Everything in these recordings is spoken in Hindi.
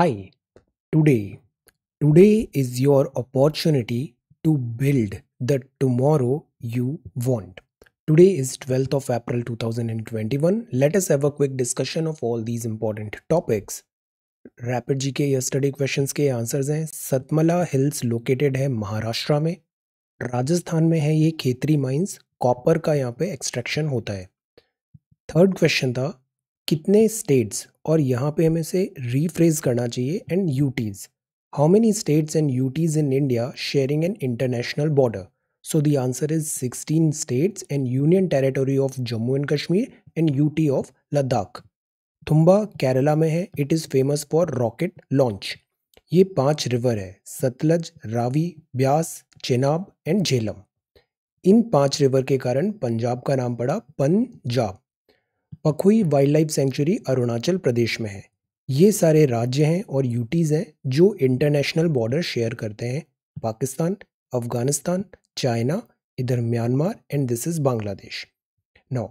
Hi, today. Today is your opportunity to build the tomorrow you want. Today is 12th of April 2021. Let us have a quick discussion of all these important topics. Rapid G K yesterday questions के आंसर्स हैं सतमला हिल्स लोकेटेड है महाराष्ट्र में राजस्थान में है ये खेतरी माइंस कॉपर का यहाँ पे एक्सट्रैक्शन होता है थर्ड क्वेश्चन था कितने स्टेट्स और यहाँ पे हमें से रीफ्रेज करना चाहिए and UTs how many states and UTs in India sharing an international border so the answer is sixteen states and union territory of Jammu and Kashmir and UT of Ladakh Thumba Kerala में है it is famous for rocket launch ये पाँच रिवर है सतलज रावी ब्यास चेनाब एंड झेलम इन पाँच रिवर के कारण पंजाब का नाम पड़ा Punjab Pakhui wild life sanctuary Arunachal प्रदेश में है ये सारे राज्य हैं और यूटीज़ हैं जो इंटरनेशनल बॉर्डर शेयर करते हैं पाकिस्तान अफगानिस्तान चाइना इधर Myanmar and this is Bangladesh now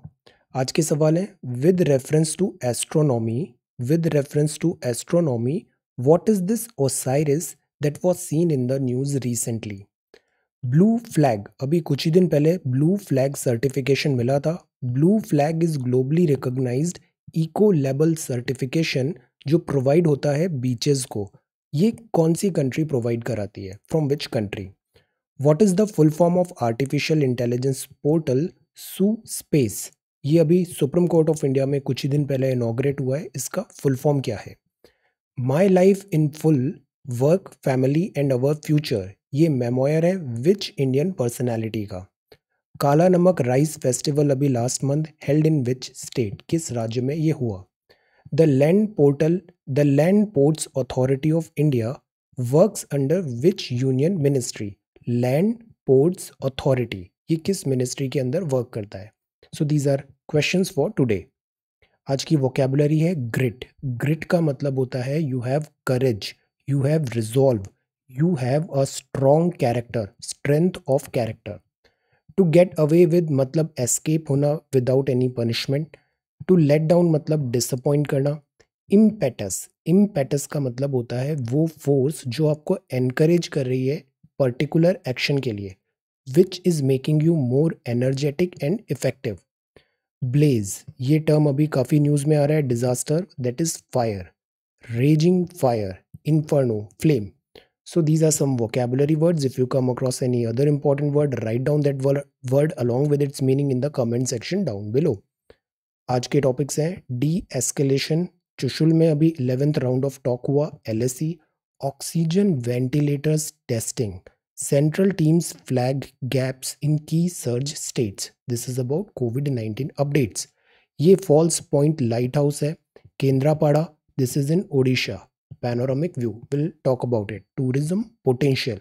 आज के सवाल हैं with reference to astronomy with reference to astronomy what is this Osiris that was seen in the news recently blue flag अभी कुछ ही दिन पहले ब्लू फ्लैग सर्टिफिकेशन मिला था blue flag is globally recognise eco level certification जो प्रोवाइड होता है बीचेस को ये कौन सी कंट्री प्रोवाइड कराती है from which country what is the full form of artificial intelligence portal SUPACE ये अभी सुप्रीम कोर्ट ऑफ इंडिया में कुछ ही दिन पहले इनाग्रेट हुआ है इसका फुल फॉर्म क्या है my life in full work family and our future ये मेमोयर है विच इंडियन पर्सनैलिटी का काला नमक राइस फेस्टिवल अभी last month held in which state किस राज्य में ये हुआ the land portal the land ports authority of India works under which union ministry land ports authority ये किस मिनिस्ट्री के अंदर वर्क करता है so these are question for today आज की वोकेबुलरी है ग्रिट ग्रिट का मतलब होता है you have courage you have resolve you have a strong character strength of character to get away with मतलब escape होना without any punishment to let down मतलब disappoint करना impetus impetus का मतलब होता है वो force जो आपको encourage कर रही है particular action के लिए which is making you more energetic and effective blaze ये term अभी काफ़ी news में आ रहा है disaster that is fire raging fire inferno flame So these are some vocabulary words. If you come across any other important word, write down that word along with its meaning in the comment section down below. आज के टॉपिक्स हैं डी एस्केलेशन चुशुल में अभी इलेवेंथ राउंड ऑफ टॉक हुआ L oxygen ventilators testing central teams flag gaps in key surge states this is about COVID 19 updates ये फॉल्स पॉइंट लाइट हाउस है Kendrapara this is in Odisha panoramic view. We'll talk about it. Tourism potential.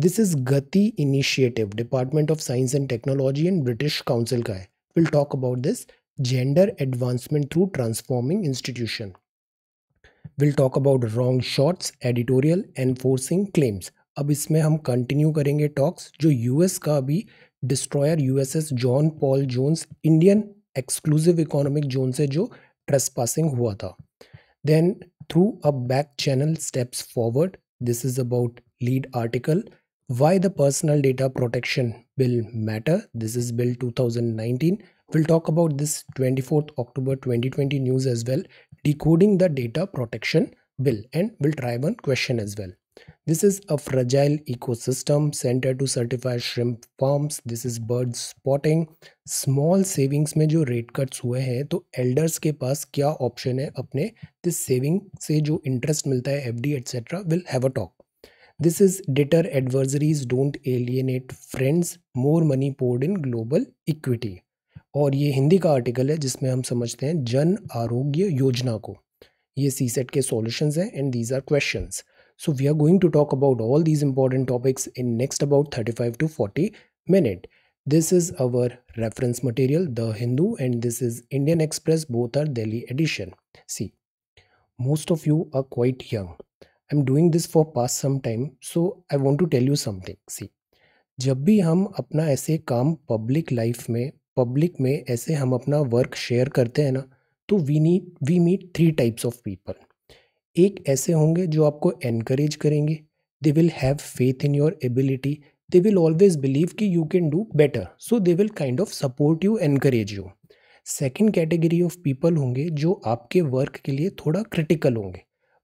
This is GATI initiative department of science and technology and British council का है will talk about this gender advancement through transforming institution will talk about wrong shots editorial enforcing claims अब इसमें हम कंटिन्यू करेंगे टॉक्स जो यूएस का अभी destroyer USS John Paul Jones Indian exclusive economic zone से जो ट्रेस पासिंग हुआ था then through a back channel steps forward. This is about lead article. Why the personal data protection bill matter. This is bill 2019. We'll talk about this 24th October 2020 news as well. Decoding the data protection bill and we'll try one question as well. This is a fragile ecosystem center to certify shrimp farms. this is bird spotting small savings में जो रेट कट्स हुए हैं तो एल्डर्स के पास क्या ऑप्शन है अपने दिस सेविंग से जो इंटरेस्ट मिलता है F D will will a talk talk this is deter adversaries don't alienate friends more money poured in global equity और ये हिंदी का आर्टिकल है जिसमें हम समझते हैं जन आरोग्य योजना को ये सी सेट के सॉल्यूशंस हैं and these are questions So we are going to talk about all these important topics in next about 35 to 40 minute. This is our reference material, The Hindu and this is Indian Express, both are Delhi edition. See, most of you are quite young. I'm doing this for past some time, so I want to tell you something. See, जब भी हम अपना ऐसे काम पब्लिक लाइफ में पब्लिक में ऐसे हम अपना वर्क शेयर करते हैं ना तो we need we meet three types of people एक ऐसे होंगे जो आपको एनकरेज करेंगे they will have faith in your ability they will always believe कि you can do better so they will kind of support you encourage you second category of people होंगे जो आपके वर्क के लिए थोड़ा क्रिटिकल होंगे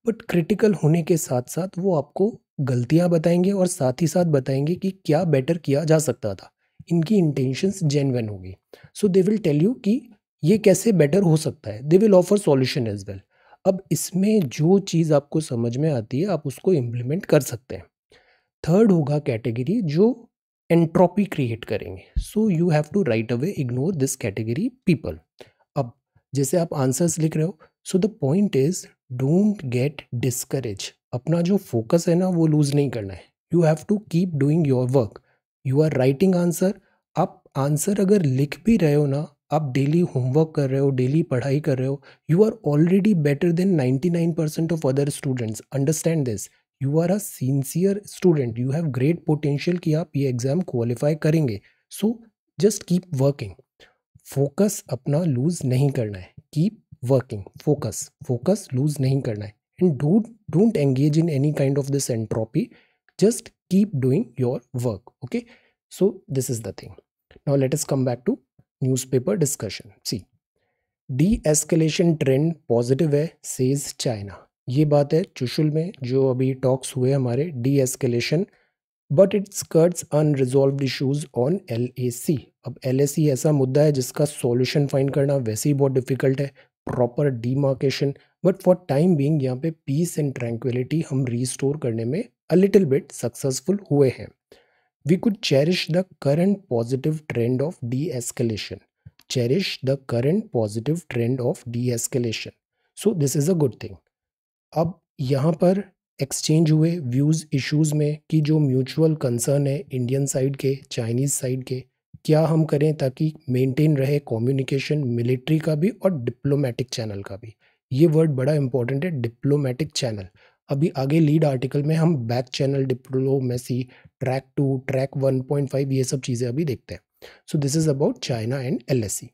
बट क्रिटिकल होने के साथ साथ वो आपको गलतियाँ बताएंगे और साथ ही साथ बताएंगे कि क्या बेटर किया जा सकता था इनकी इंटेंशंस जेनवन होगी so they will tell you कि ये कैसे बेटर हो सकता है they will offer solution as well अब इसमें जो चीज़ आपको समझ में आती है आप उसको इम्प्लीमेंट कर सकते हैं थर्ड होगा कैटेगरी जो एंट्रोपी क्रिएट करेंगे so you have to right away ignore this category people अब जैसे आप आंसर्स लिख रहे हो so the point is don't get discourage अपना जो फोकस है ना वो लूज़ नहीं करना है you have to keep doing your work you are writing answer आप आंसर अगर लिख भी रहे हो ना आप डेली होमवर्क कर रहे हो डेली पढ़ाई कर रहे हो you are already better than ninety nine percent of other students understand this you are a sincere student you have great potential कि आप ये एग्ज़ाम क्वालिफाई करेंगे so just keep working focus अपना लूज़ नहीं करना है keep working focus focus lose नहीं करना है and don't don't engage in any kind of this entropy just keep doing your work okay so this is the thing now let us come back to newspaper discussion see de-escalation trend positive है सेज चाइना ये बात है चुशुल में जो अभी टॉक्स हुए हमारे de-escalation but it skirts unresolved issues on L अब एल ऐसा मुद्दा है जिसका सॉल्यूशन फाइंड करना वैसे ही बहुत डिफिकल्ट है proper demarcation but for time being यहाँ पे पीस एंड ट्रैंक्विलिटी हम रिस्टोर करने में अ लिटिल बिट सक्सेसफुल हुए हैं We could cherish the current positive trend of de-escalation. Cherish the current positive trend of de-escalation. So this is a good thing. अब यहाँ पर एक्सचेंज हुए व्यूज़ इश्यूज़ में कि जो म्यूचुअल कंसर्न है इंडियन साइड के चाइनीज़ साइड के क्या हम करें ताकि मेंटेन रहे कम्युनिकेशन मिलिट्री का भी और डिप्लोमेटिक चैनल का भी ये वर्ड बड़ा इंपॉर्टेंट है डिप्लोमेटिक चैनल अभी आगे लीड आर्टिकल में हम back channel diplomacy track two track one point five ये सब चीज़ें अभी देखते हैं so this is about China and L S C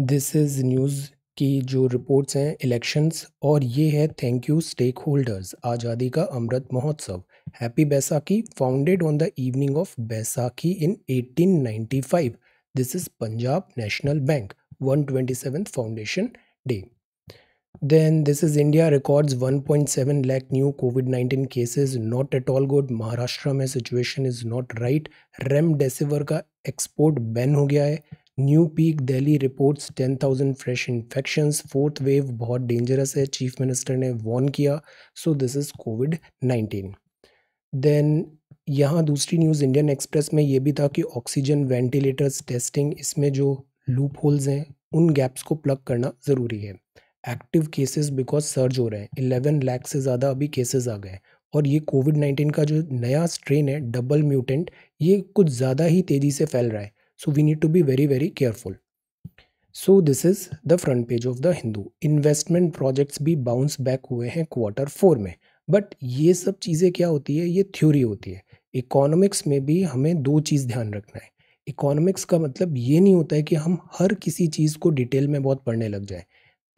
this is news की जो रिपोर्ट्स हैं इलेक्शंस और ये है थैंक यू स्टेक होल्डर्स आज़ादी Ka Amrit Mahotsav happy Baisakhi founded on the evening of Baisakhi in 1895 this is Punjab national bank 127 foundation day Then this is India records 1.7 lakh new COVID nineteen cases not at all good Maharashtra में situation is not right remdesivir का एक्सपोर्ट बैन हो गया है new peak Delhi reports 10,000 fresh infection fourth wave बहुत डेंजरस है चीफ मिनिस्टर ने वॉर्न किया so this is Covid nineteen then यहाँ दूसरी न्यूज़ इंडियन एक्सप्रेस में ये भी था कि ऑक्सीजन वेंटिलेटर्स टेस्टिंग इसमें जो लूप होल्स हैं उन गैप्स को प्लग करना ज़रूरी है एक्टिव केसेस बिकॉज सर्ज हो रहे हैं इलेवन लाख से ज़्यादा अभी केसेस आ गए हैं और ये कोविड नाइन्टीन का जो नया स्ट्रेन है डबल म्यूटेंट ये कुछ ज़्यादा ही तेज़ी से फैल रहा है so we need to be very very careful so this is the front page of the Hindu investment projects भी बाउंस बैक हुए हैं क्वार्टर फोर में बट ये सब चीज़ें क्या होती है ये थ्योरी होती है इकोनॉमिक्स में भी हमें दो चीज़ ध्यान रखना है इकोनॉमिक्स का मतलब ये नहीं होता है कि हम हर किसी चीज़ को डिटेल में बहुत पढ़ने लग जाएं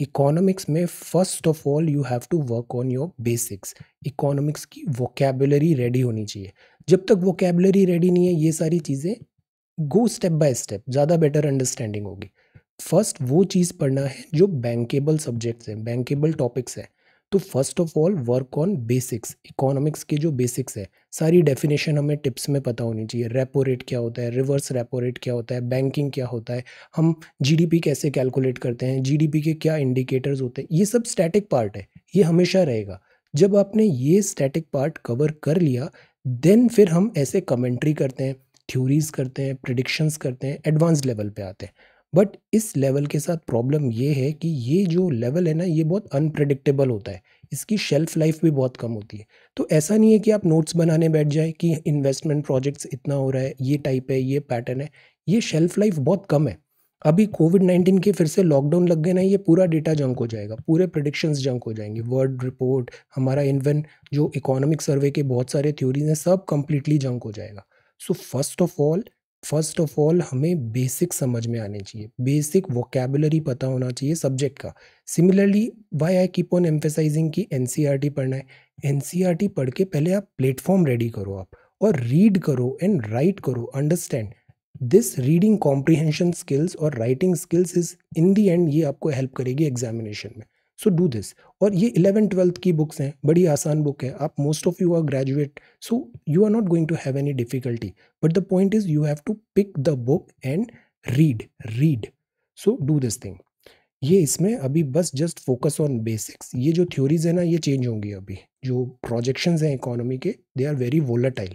इकोनॉमिक्स में first of all you have to work on your basics economics की वोकेबलरी रेडी होनी चाहिए जब तक वोकेबलरी रेडी नहीं है ये सारी चीज़ें गो स्टेप बाय स्टेप ज़्यादा बेटर अंडरस्टैंडिंग होगी फर्स्ट वो चीज़ पढ़ना है जो बैंकेबल सब्जेक्ट्स हैं बैंकेबल टॉपिक्स हैं तो first of all work on basics economics के जो बेसिक्स है सारी डेफिनेशन हमें टिप्स में पता होनी चाहिए रेपो रेट क्या होता है रिवर्स रेपो रेट क्या होता है बैंकिंग क्या होता है हम जीडीपी कैसे कैलकुलेट करते हैं जीडीपी के क्या इंडिकेटर्स होते हैं ये सब स्टैटिक पार्ट है ये हमेशा रहेगा जब आपने ये स्टैटिक पार्ट कवर कर लिया देन फिर हम ऐसे कमेंट्री करते हैं थ्योरीज करते हैं प्रडिक्शंस करते हैं एडवांस लेवल पे आते हैं बट इस लेवल के साथ प्रॉब्लम ये है कि ये जो लेवल है ना ये बहुत अनप्रडिक्टेबल होता है इसकी शेल्फ़ लाइफ भी बहुत कम होती है तो ऐसा नहीं है कि आप नोट्स बनाने बैठ जाए कि इन्वेस्टमेंट प्रोजेक्ट्स इतना हो रहा है ये टाइप है ये पैटर्न है ये शेल्फ़ लाइफ बहुत कम है अभी कोविड नाइन्टीन के फिर से लॉकडाउन लग गए ना ये पूरा डेटा जंक हो जाएगा पूरे प्रडिक्शंस जंक हो जाएंगे वर्ल्ड रिपोर्ट हमारा इन्वन जो इकोनॉमिक सर्वे के बहुत सारे थ्योरीज हैं सब कम्प्लीटली जंक हो जाएगा so first of all first of all हमें बेसिक समझ में आने चाहिए बेसिक वोकेबलरी पता होना चाहिए सब्जेक्ट का similarly why I keep on emphasising कि एन e पढ़ना है एन e पढ़ के पहले आप प्लेटफॉर्म रेडी करो आप और रीड करो एंड राइट करो understand this reading comprehension skills और writing skills is in the end ये आपको हेल्प करेगी एग्जामिनेशन में सो डू दिस और ये इलेवन ट्वेल्थ की बुक्स हैं बड़ी आसान बुक है आप most of you are graduate so you are not going to have any difficulty but the point is you have to pick the book and read read so do this thing ये इसमें अभी बस जस्ट फोकस ऑन बेसिक्स ये जो थ्योरीज है ना ये चेंज होंगी अभी जो प्रोजेक्शंस हैं इकोनॉमी के they are very volatile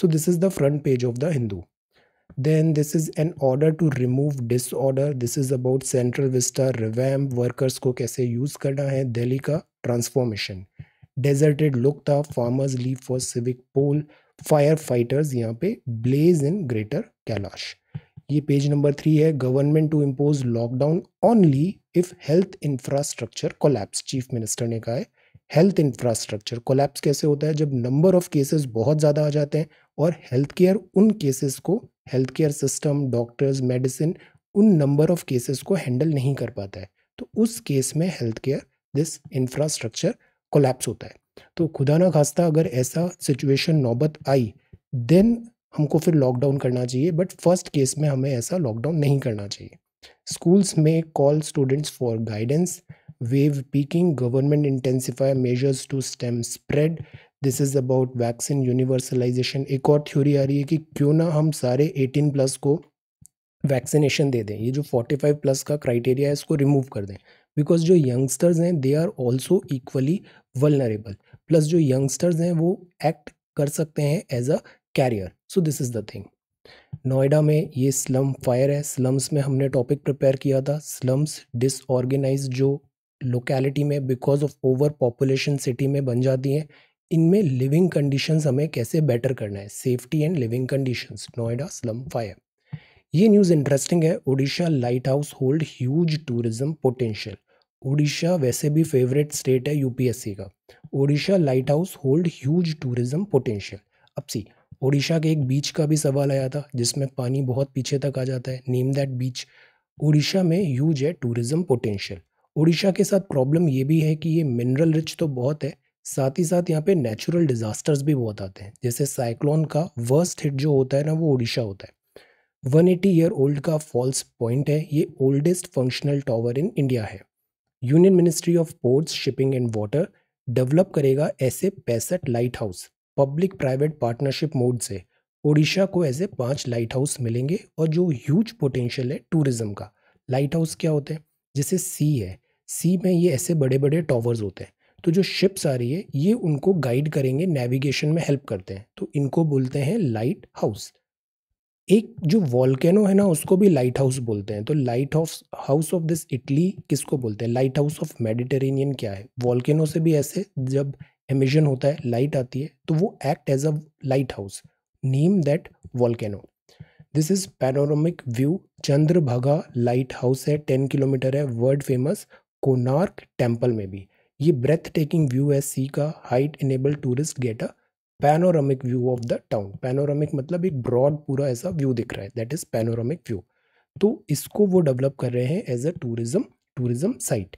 so this is the front page of the Hindu Then this is an order to remove disorder. This is about Central Vista revamp workers ko kaise use karna hai delhi ka transformation. Deserted look था farmers leave for civic poll. Fire fighters यहाँ पे ब्लेज इन ग्रेटर कैलाश ये पेज नंबर थ्री है government to impose lockdown only if health infrastructure collapse chief minister ने कहा है हेल्थ इंफ्रास्ट्रक्चर कोलैप्स कैसे होता है जब नंबर ऑफ केसेस बहुत ज़्यादा आ जाते हैं और हेल्थ केयर उन केसेस को health care system doctors medicine उन नंबर ऑफ केसेस को हैंडल नहीं कर पाता है तो उस केस में health care this infrastructure collapse होता है तो खुदा ना खास्ता अगर ऐसा सिचुएशन नौबत आई देन हमको फिर लॉकडाउन करना चाहिए बट फर्स्ट केस में हमें ऐसा लॉकडाउन नहीं करना चाहिए स्कूल्स में call students for guidance wave peaking government intensify measures to stem spread this is about vaccine universalisation एक और थ्योरी आ रही है कि क्यों ना हम सारे 18 प्लस को वैक्सीनेशन दे दें ये जो 45 प्लस का क्राइटेरिया है इसको रिमूव कर दें बिकॉज जो यंगस्टर्स हैं they are also equally vulnerable plus जो यंगस्टर्स हैं वो एक्ट कर सकते हैं as a carrier so this is the thing Noida में ये स्लम फायर है स्लम्स में हमने टॉपिक प्रिपेयर किया था स्लम्स डिसऑर्गेनाइज जो लोकेलिटी में because of over population city में बन जाती हैं इनमें लिविंग कंडीशंस हमें कैसे बेटर करना है safety and living conditions Noida slum fire ये न्यूज़ इंटरेस्टिंग है Odisha light house hold huge tourism potential Odisha वैसे भी फेवरेट स्टेट है यूपीएससी का Odisha light house hold huge tourism potential अब सी ओडिशा के एक बीच का भी सवाल आया था जिसमें पानी बहुत पीछे तक आ जाता है नेम दैट बीच ओडिशा में ह्यूज है टूरिज्म पोटेंशियल ओडिशा के साथ प्रॉब्लम ये भी है कि ये मिनरल रिच तो बहुत है साथ ही साथ यहाँ पे नेचुरल डिज़ास्टर्स भी बहुत आते हैं जैसे साइक्लोन का वर्स्ट हिट जो होता है ना वो उड़ीसा होता है 180 ईयर ओल्ड का फॉल्स पॉइंट है ये oldest functional tower in India है union ministry of ports shipping and water develop करेगा ऐसे पैंसठ light house public private partnership mode से ओडिशा को ऐसे पांच लाइट हाउस मिलेंगे और जो ह्यूज पोटेंशियल है टूरिज्म का लाइट हाउस क्या होते हैं जैसे सी है सी में ये ऐसे बड़े बड़े टॉवर्स होते हैं तो जो शिप्स आ रही है ये उनको गाइड करेंगे नेविगेशन में हेल्प करते हैं तो इनको बोलते हैं लाइट हाउस एक जो वॉल्केनो है ना उसको भी लाइट हाउस बोलते हैं तो light house house of this Italy किसको बोलते हैं लाइट हाउस ऑफ मेडिटेरेनियन क्या है वॉल्केनो से भी ऐसे जब एमिजन होता है लाइट आती है तो वो act as a light house name that volcano this is panoramic view Chandrabhaga light house है टेन किलोमीटर है वर्ल्ड फेमस कोनार्क टेम्पल में भी ये ब्रेथ टेकिंग व्यू है सी का height enable tourist get a panoramic view of the town panoramic मतलब एक ब्रॉड पूरा ऐसा व्यू दिख रहा है दैट इज पैनोरामिक व्यू तो इसको वो डेवलप कर रहे हैं as a tourism tourism site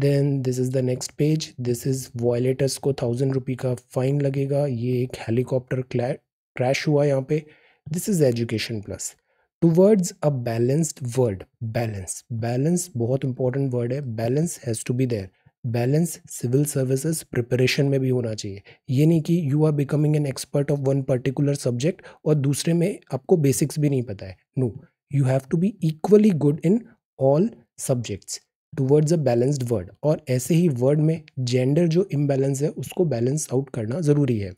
then this is the next page this is violators को थाउजेंड रुपी का फाइन लगेगा ये एक हेलीकॉप्टर क्रैश हुआ यहाँ पे this is education plus towards a balanced world balance balance बहुत इंपॉर्टेंट वर्ड है balance has to be there balance civil services preparation में भी होना चाहिए ये नहीं कि you are becoming an expert of one particular subject और दूसरे में आपको बेसिक्स भी नहीं पता है no you have to be equally good in all subjects towards a balanced world और ऐसे ही वर्ड में जेंडर जो इम्बैलेंस है उसको बैलेंस आउट करना ज़रूरी है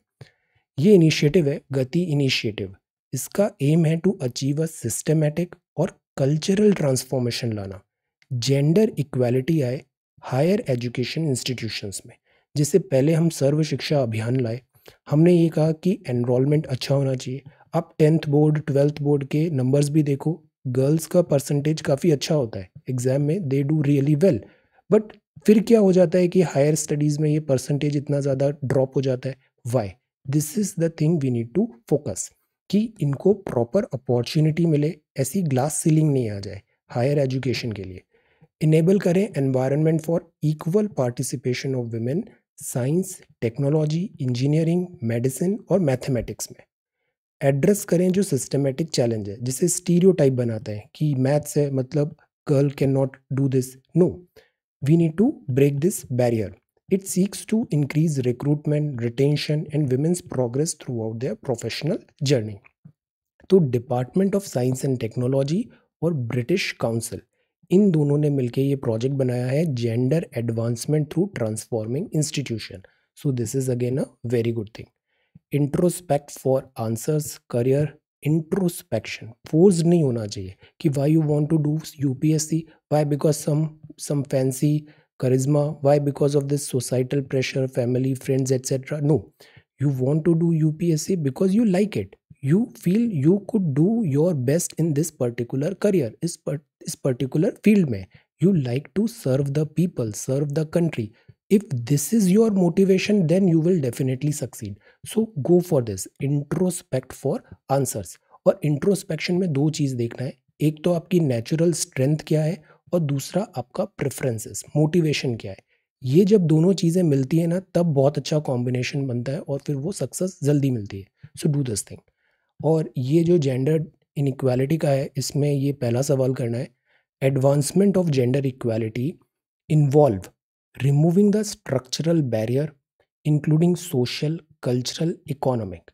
ये इनिशिएटिव है गति इनिशिएटिव इसका एम है टू अचीव अ सिस्टमेटिक और कल्चरल ट्रांसफॉर्मेशन लाना जेंडर इक्वालिटी आए हायर एजुकेशन इंस्टीट्यूशंस में जिससे पहले हम सर्व शिक्षा अभियान लाए हमने ये कहा कि एनरोलमेंट अच्छा होना चाहिए अब टेंथ बोर्ड ट्वेल्थ बोर्ड के नंबर्स भी देखो गर्ल्स का परसेंटेज काफ़ी अच्छा होता है एग्ज़ाम में they do really well but फिर क्या हो जाता है कि हायर स्टडीज़ में ये परसेंटेज इतना ज़्यादा ड्रॉप हो जाता है why this is the thing we need to focus कि इनको प्रॉपर अपॉर्चुनिटी मिले ऐसी ग्लास सीलिंग नहीं आ जाए हायर एजुकेशन के लिए इनेबल करें environment for equal participation of women science technology engineering medicine और मैथमेटिक्स में एड्रेस करें जो सिस्टमेटिक चैलेंज है जिसे स्टीरियो बनाते हैं कि मैथ्स है मतलब girl can not do this no we need to break this barrier it seeks to increase recruitment retention and women's progress throughout their professional journey तो department of science and technology और ब्रिटिश काउंसिल इन दोनों ने मिलकर ये प्रोजेक्ट बनाया है gender advancement through transforming institution so this is again a very good thing introspect for answers career introspection force नहीं होना चाहिए कि Y you want to do U P S C why because some some fancy charisma why because of this societal pressure family friends etcetera no you want to do U P S C because you like it you feel you could do your best in this particular career इस इस पर्टिकुलर फील्ड में you like to serve the people serve the country if this is your motivation then you will definitely succeed so go for this introspect for answers और इंट्रोस्पेक्शन में दो चीज़ देखना है एक तो आपकी नेचुरल स्ट्रेंथ क्या है और दूसरा आपका प्रेफरेंसेस मोटिवेशन क्या है ये जब दोनों चीज़ें मिलती है ना तब बहुत अच्छा कॉम्बिनेशन बनता है और फिर वो सक्सेस जल्दी मिलती है सो डू दिस थिंग और ये जो जेंडर इनक्वालिटी का है इसमें ये पहला सवाल करना है advancement of gender equality involve removing the structural barrier including social cultural economic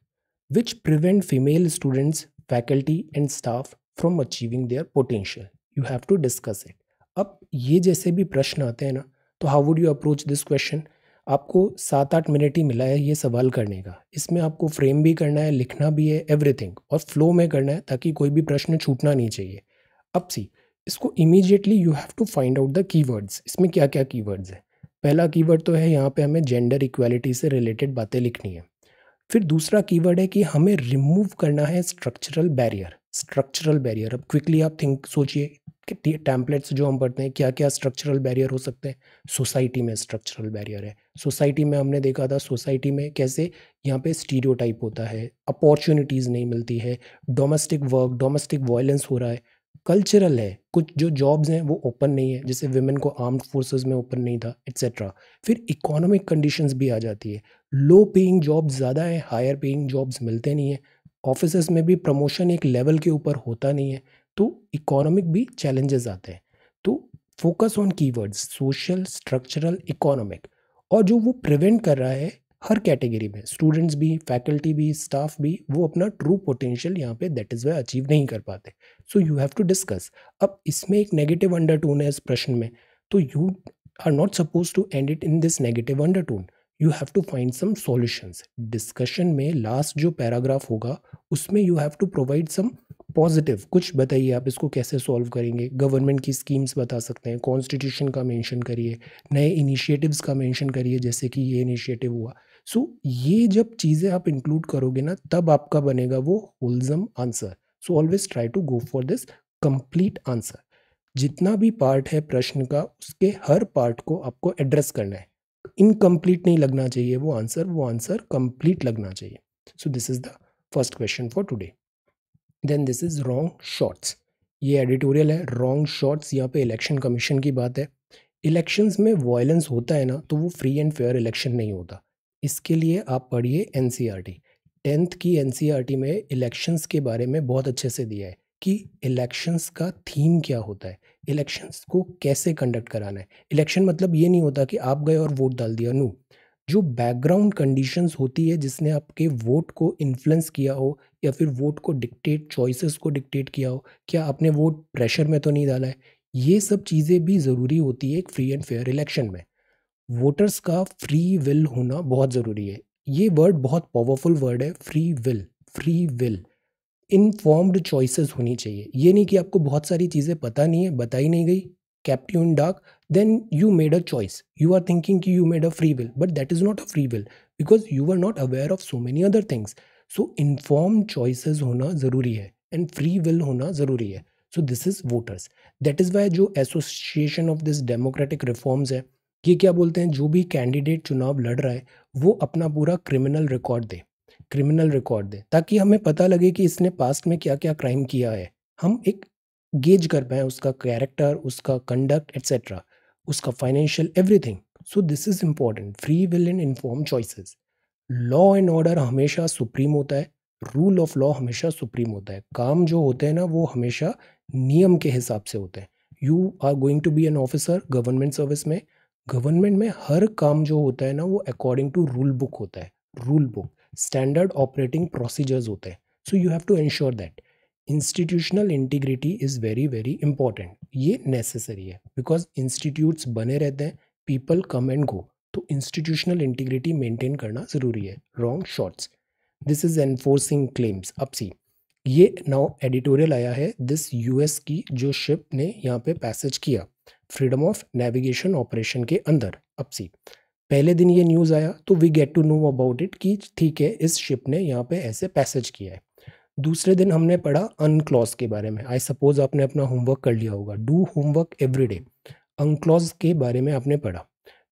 which prevent female students faculty and staff from achieving their potential you have to discuss it अब ये जैसे भी प्रश्न आते हैं ना तो how would you approach this question आपको सात आठ मिनट ही मिला है ये सवाल करने का इसमें आपको फ्रेम भी करना है लिखना भी है एवरीथिंग और फ्लो में करना है ताकि कोई भी प्रश्न छूटना नहीं चाहिए अब सी इसको immediately you have to find out the keywords इसमें क्या क्या कीवर्ड्स है पहला कीवर्ड तो है यहाँ पे हमें जेंडर इक्वालिटी से रिलेटेड बातें लिखनी है फिर दूसरा कीवर्ड है कि हमें रिमूव करना है स्ट्रक्चरल बैरियर स्ट्रक्चरल बैरियर अब क्विकली आप थिंक सोचिए कि जो हम पढ़ते हैं क्या क्या स्ट्रक्चरल बैरियर हो सकते हैं सोसाइटी में स्ट्रक्चरल बैरियर है सोसाइटी में हमने देखा था सोसाइटी में कैसे यहाँ पे स्टीरियोटाइप होता है अपॉर्चुनिटीज़ नहीं मिलती है डोमेस्टिक वर्क डोमेस्टिक वायलेंस हो रहा है कल्चरल है कुछ जो जॉब्स हैं वो ओपन नहीं है जैसे वेमेन को आर्म्ड फोर्सेस में ओपन नहीं था एट्सेट्रा फिर इकोनॉमिक कंडीशंस भी आ जाती है लो पेइंग जॉब्स ज़्यादा है हायर पेइंग जॉब्स मिलते नहीं हैं ऑफिस में भी प्रमोशन एक लेवल के ऊपर होता नहीं है तो इकोनॉमिक भी चैलेंजेस आते हैं तो focus on keywords social structural economic और जो वो प्रिवेंट कर रहा है हर कैटेगरी में स्टूडेंट्स भी फैकल्टी भी स्टाफ भी वो अपना ट्रू पोटेंशियल यहाँ पे दैट इज़ वे अचीव नहीं कर पाते so you have to discuss अब इसमें एक नेगेटिव अंडर टोन है इस प्रश्न में तो you are not suppose to end it in this negative undertone you have to find some solution discussion में लास्ट जो पैराग्राफ होगा उसमें you have to provide some positive कुछ बताइए आप इसको कैसे सॉल्व करेंगे गवर्नमेंट की स्कीम्स बता सकते हैं कॉन्स्टिट्यूशन का मेंशन करिए नए इनिशिएटिव्स का मेंशन करिए जैसे कि ये इनिशिएटिव हुआ सो so, ये जब चीज़ें आप इंक्लूड करोगे ना तब आपका बनेगा वो wholesome answer so always try to go for this complete answer जितना भी पार्ट है प्रश्न का उसके हर पार्ट को आपको एड्रेस करना है इनकम्प्लीट नहीं लगना चाहिए वो आंसर वो आंसर कंप्लीट लगना चाहिए so this is the first question for today then this is wrong shorts ये एडिटोरियल है रॉन्ग शॉर्ट्स यहाँ पे इलेक्शन कमीशन की बात है इलेक्शंस में वायलेंस होता है ना तो वो फ्री एंड फेयर इलेक्शन नहीं होता इसके लिए आप पढ़िए एन e टेंथ की एन e में इलेक्शंस के बारे में बहुत अच्छे से दिया है कि इलेक्शंस का थीम क्या होता है इलेक्शंस को कैसे कंडक्ट कराना है इलेक्शन मतलब ये नहीं होता कि आप गए और वोट डाल दिया नू जो बैकग्राउंड कंडीशंस होती है जिसने आपके वोट को इन्फ्लुएंस किया हो या फिर वोट को डिक्टेट चॉइसेस को डिक्टेट किया हो क्या आपने वोट प्रेशर में तो नहीं डाला है ये सब चीज़ें भी ज़रूरी होती है एक फ्री एंड फेयर इलेक्शन में वोटर्स का फ्री विल होना बहुत ज़रूरी है ये वर्ड बहुत पावरफुल वर्ड है free will free will informed choices होनी चाहिए ये नहीं कि आपको बहुत सारी चीज़ें पता नहीं है बताई नहीं गई kept you dark then you made a choice you are thinking कि you made a free will but that is not a free will because you are not aware of so many other things so inform choices होना ज़रूरी है एंड फ्री विल होना ज़रूरी है so this is voters that is why जो association of this democratic reforms है ये क्या बोलते हैं जो भी कैंडिडेट चुनाव लड़ रहा है वो अपना पूरा क्रिमिनल रिकॉर्ड दे क्रिमिनल रिकॉर्ड दे ताकि हमें पता लगे कि इसने पास्ट में क्या क्या क्राइम किया है हम एक गेज कर पाएँ उसका कैरेक्टर उसका कंडक्ट एट्सेट्रा उसका financial everything so this is important free will and inform choices law and order हमेशा सुप्रीम होता है रूल ऑफ लॉ हमेशा सुप्रीम होता है काम जो होते हैं ना वो हमेशा नियम के हिसाब से होते हैं you are going to be an officer government service में गवर्नमेंट में हर काम जो होता है ना वो अकॉर्डिंग टू रूल बुक होता है rule book standard operating procedures होते हैं so you have to ensure that institutional integrity is very very important ये नेसेसरी है बिकॉज इंस्टीट्यूट्स बने रहते हैं पीपल कम एंड गो तो इंस्टीट्यूशनल इंटीग्रिटी मेंटेन करना ज़रूरी है wrong shorts this is enforcing claims अब सी ये नाउ एडिटोरियल आया है दिस यूएस की जो शिप ने यहाँ पे पैसेज किया फ्रीडम ऑफ नेविगेशन ऑपरेशन के अंदर अपसी पहले दिन ये न्यूज़ आया तो we get to know about it कि ठीक है इस शिप ने यहाँ पे ऐसे पैसेज किया है दूसरे दिन हमने पढ़ा अनक्लॉज के बारे में आई सपोज आपने अपना होमवर्क कर लिया होगा do homework every day UNCLOS के बारे में आपने पढ़ा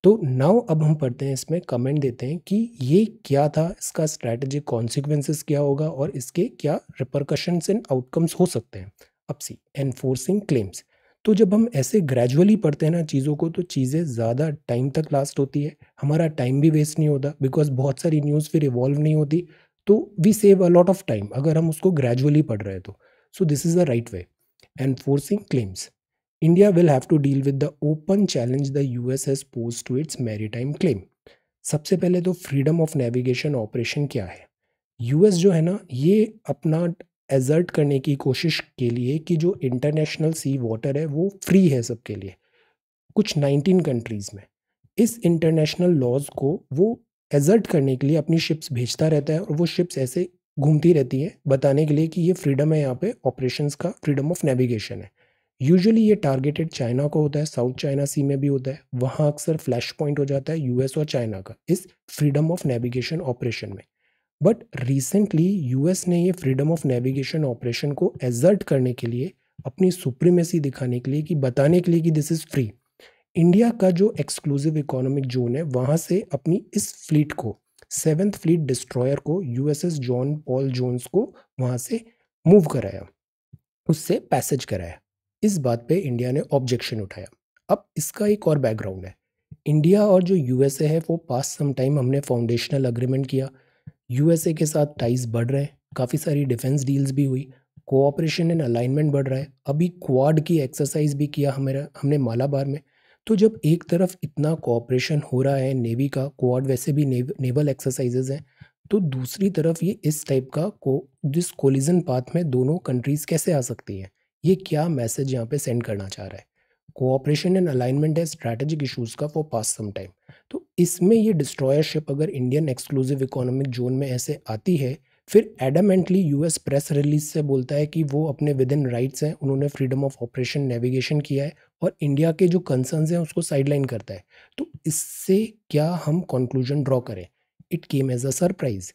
तो नाउ अब हम पढ़ते हैं इसमें कमेंट देते हैं कि ये क्या था इसका स्ट्रैटेजिक कॉन्सिक्वेंसेस क्या होगा और इसके क्या रिपरकशंस एंड आउटकम्स हो सकते हैं अपसी एनफोर्सिंग क्लेम्स तो जब हम ऐसे ग्रेजुअली पढ़ते हैं ना चीज़ों को तो चीज़ें ज़्यादा टाइम तक लास्ट होती है हमारा टाइम भी वेस्ट नहीं होता बिकॉज बहुत सारी न्यूज़ फिर इवॉल्व नहीं होती तो we save a lot of time अगर हम उसको ग्रेजुअली पढ़ रहे तो so this is the right way and forcing claims India will have to deal with the open challenge the U S S pose to its time claim सबसे पहले तो फ्रीडम ऑफ नेविगेशन ऑपरेशन क्या है एस जो है ना ये अपना एजर्ट करने की कोशिश के लिए कि जो इंटरनेशनल सी वाटर है वो फ्री है सबके लिए कुछ 19 कंट्रीज़ में इस इंटरनेशनल लॉज को वो एजर्ट करने के लिए अपनी शिप्स भेजता रहता है और वो शिप्स ऐसे घूमती रहती हैं बताने के लिए कि ये फ्रीडम है यहाँ पे ऑपरेशंस का फ्रीडम ऑफ नेविगेशन है यूजुअली ये टारगेटेड चाइना को होता है साउथ चाइना सी में भी होता है वहाँ अक्सर फ्लैश पॉइंट हो जाता है यूएस और चाइना का इस फ्रीडम ऑफ नेविगेशन ऑपरेशन में बट रिसेंटली यूएस ने ये फ्रीडम ऑफ नेविगेशन ऑपरेशन को एजर्ट करने के लिए अपनी सुप्रीमेसी दिखाने के लिए कि बताने के लिए कि दिस इज़ फ्री इंडिया का जो एक्सक्लूसिव इकोनॉमिक जोन है वहाँ से अपनी इस फ्लीट को सेवेंथ फ्लीट डिस्ट्रॉयर को यूएसएस जॉन पॉल जोन्स को वहाँ से मूव कराया उससे पैसेज कराया इस बात पे इंडिया ने ऑब्जेक्शन उठाया अब इसका एक और बैकग्राउंड है इंडिया और जो यूएसए है वो पास सम टाइम हमने फाउंडेशनल अग्रीमेंट किया यूएसए के साथ टाइज बढ़ रहे हैं काफ़ी सारी डिफेंस डील्स भी हुई कोऑपरेशन एंड अलाइनमेंट बढ़ रहा है अभी क्वाड की एक्सरसाइज भी किया हमारा हमने मालाबार में तो जब एक तरफ इतना कोऑपरेशन हो रहा है नेवी का क्वाड वैसे भी नेव, नेवल एक्सरसाइजेज हैं तो दूसरी तरफ ये इस टाइप का को जिस कोलिजन पाथ में दोनों कंट्रीज़ कैसे आ सकती हैं ये क्या मैसेज यहाँ पे सेंड करना चाह रहा है कोऑपरेशन एंड अलाइनमेंट है स्ट्रैटेजिक इशूज़ का फॉर पास सम टाइम तो इसमें ये डिस्ट्रॉयरशिप अगर इंडियन एक्सक्लूसिव इकोनॉमिक जोन में ऐसे आती है फिर एडामेंटली यूएस प्रेस रिलीज से बोलता है कि वो अपने विद इन राइट्स हैं उन्होंने फ्रीडम ऑफ ऑपरेशन नेविगेशन किया है और इंडिया के जो कंसर्न्स हैं उसको साइडलाइन करता है तो इससे क्या हम कंक्लूजन ड्रॉ करें it came as a surprise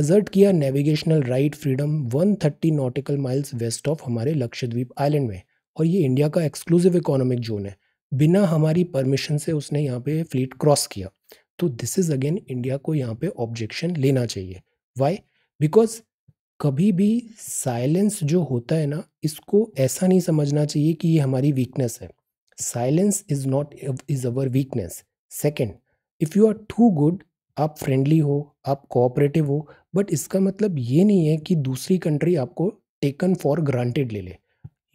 assert किया navigational right freedom 130 nautical miles west of हमारे लक्षद्वीप आइलैंड में और ये इंडिया का एक्सक्लूसिव इकोनॉमिक जोन है बिना हमारी परमिशन से उसने यहाँ पे फ्लीट क्रॉस किया तो दिस इज़ अगेन इंडिया को यहाँ पे ऑब्जेक्शन लेना चाहिए वाई बिकॉज कभी भी साइलेंस जो होता है ना इसको ऐसा नहीं समझना चाहिए कि ये हमारी वीकनेस है silence is not is our weakness second if you are too good आप फ्रेंडली हो आप कोऑपरेटिव हो बट इसका मतलब ये नहीं है कि दूसरी कंट्री आपको टेकन फॉर ग्रांटेड ले ले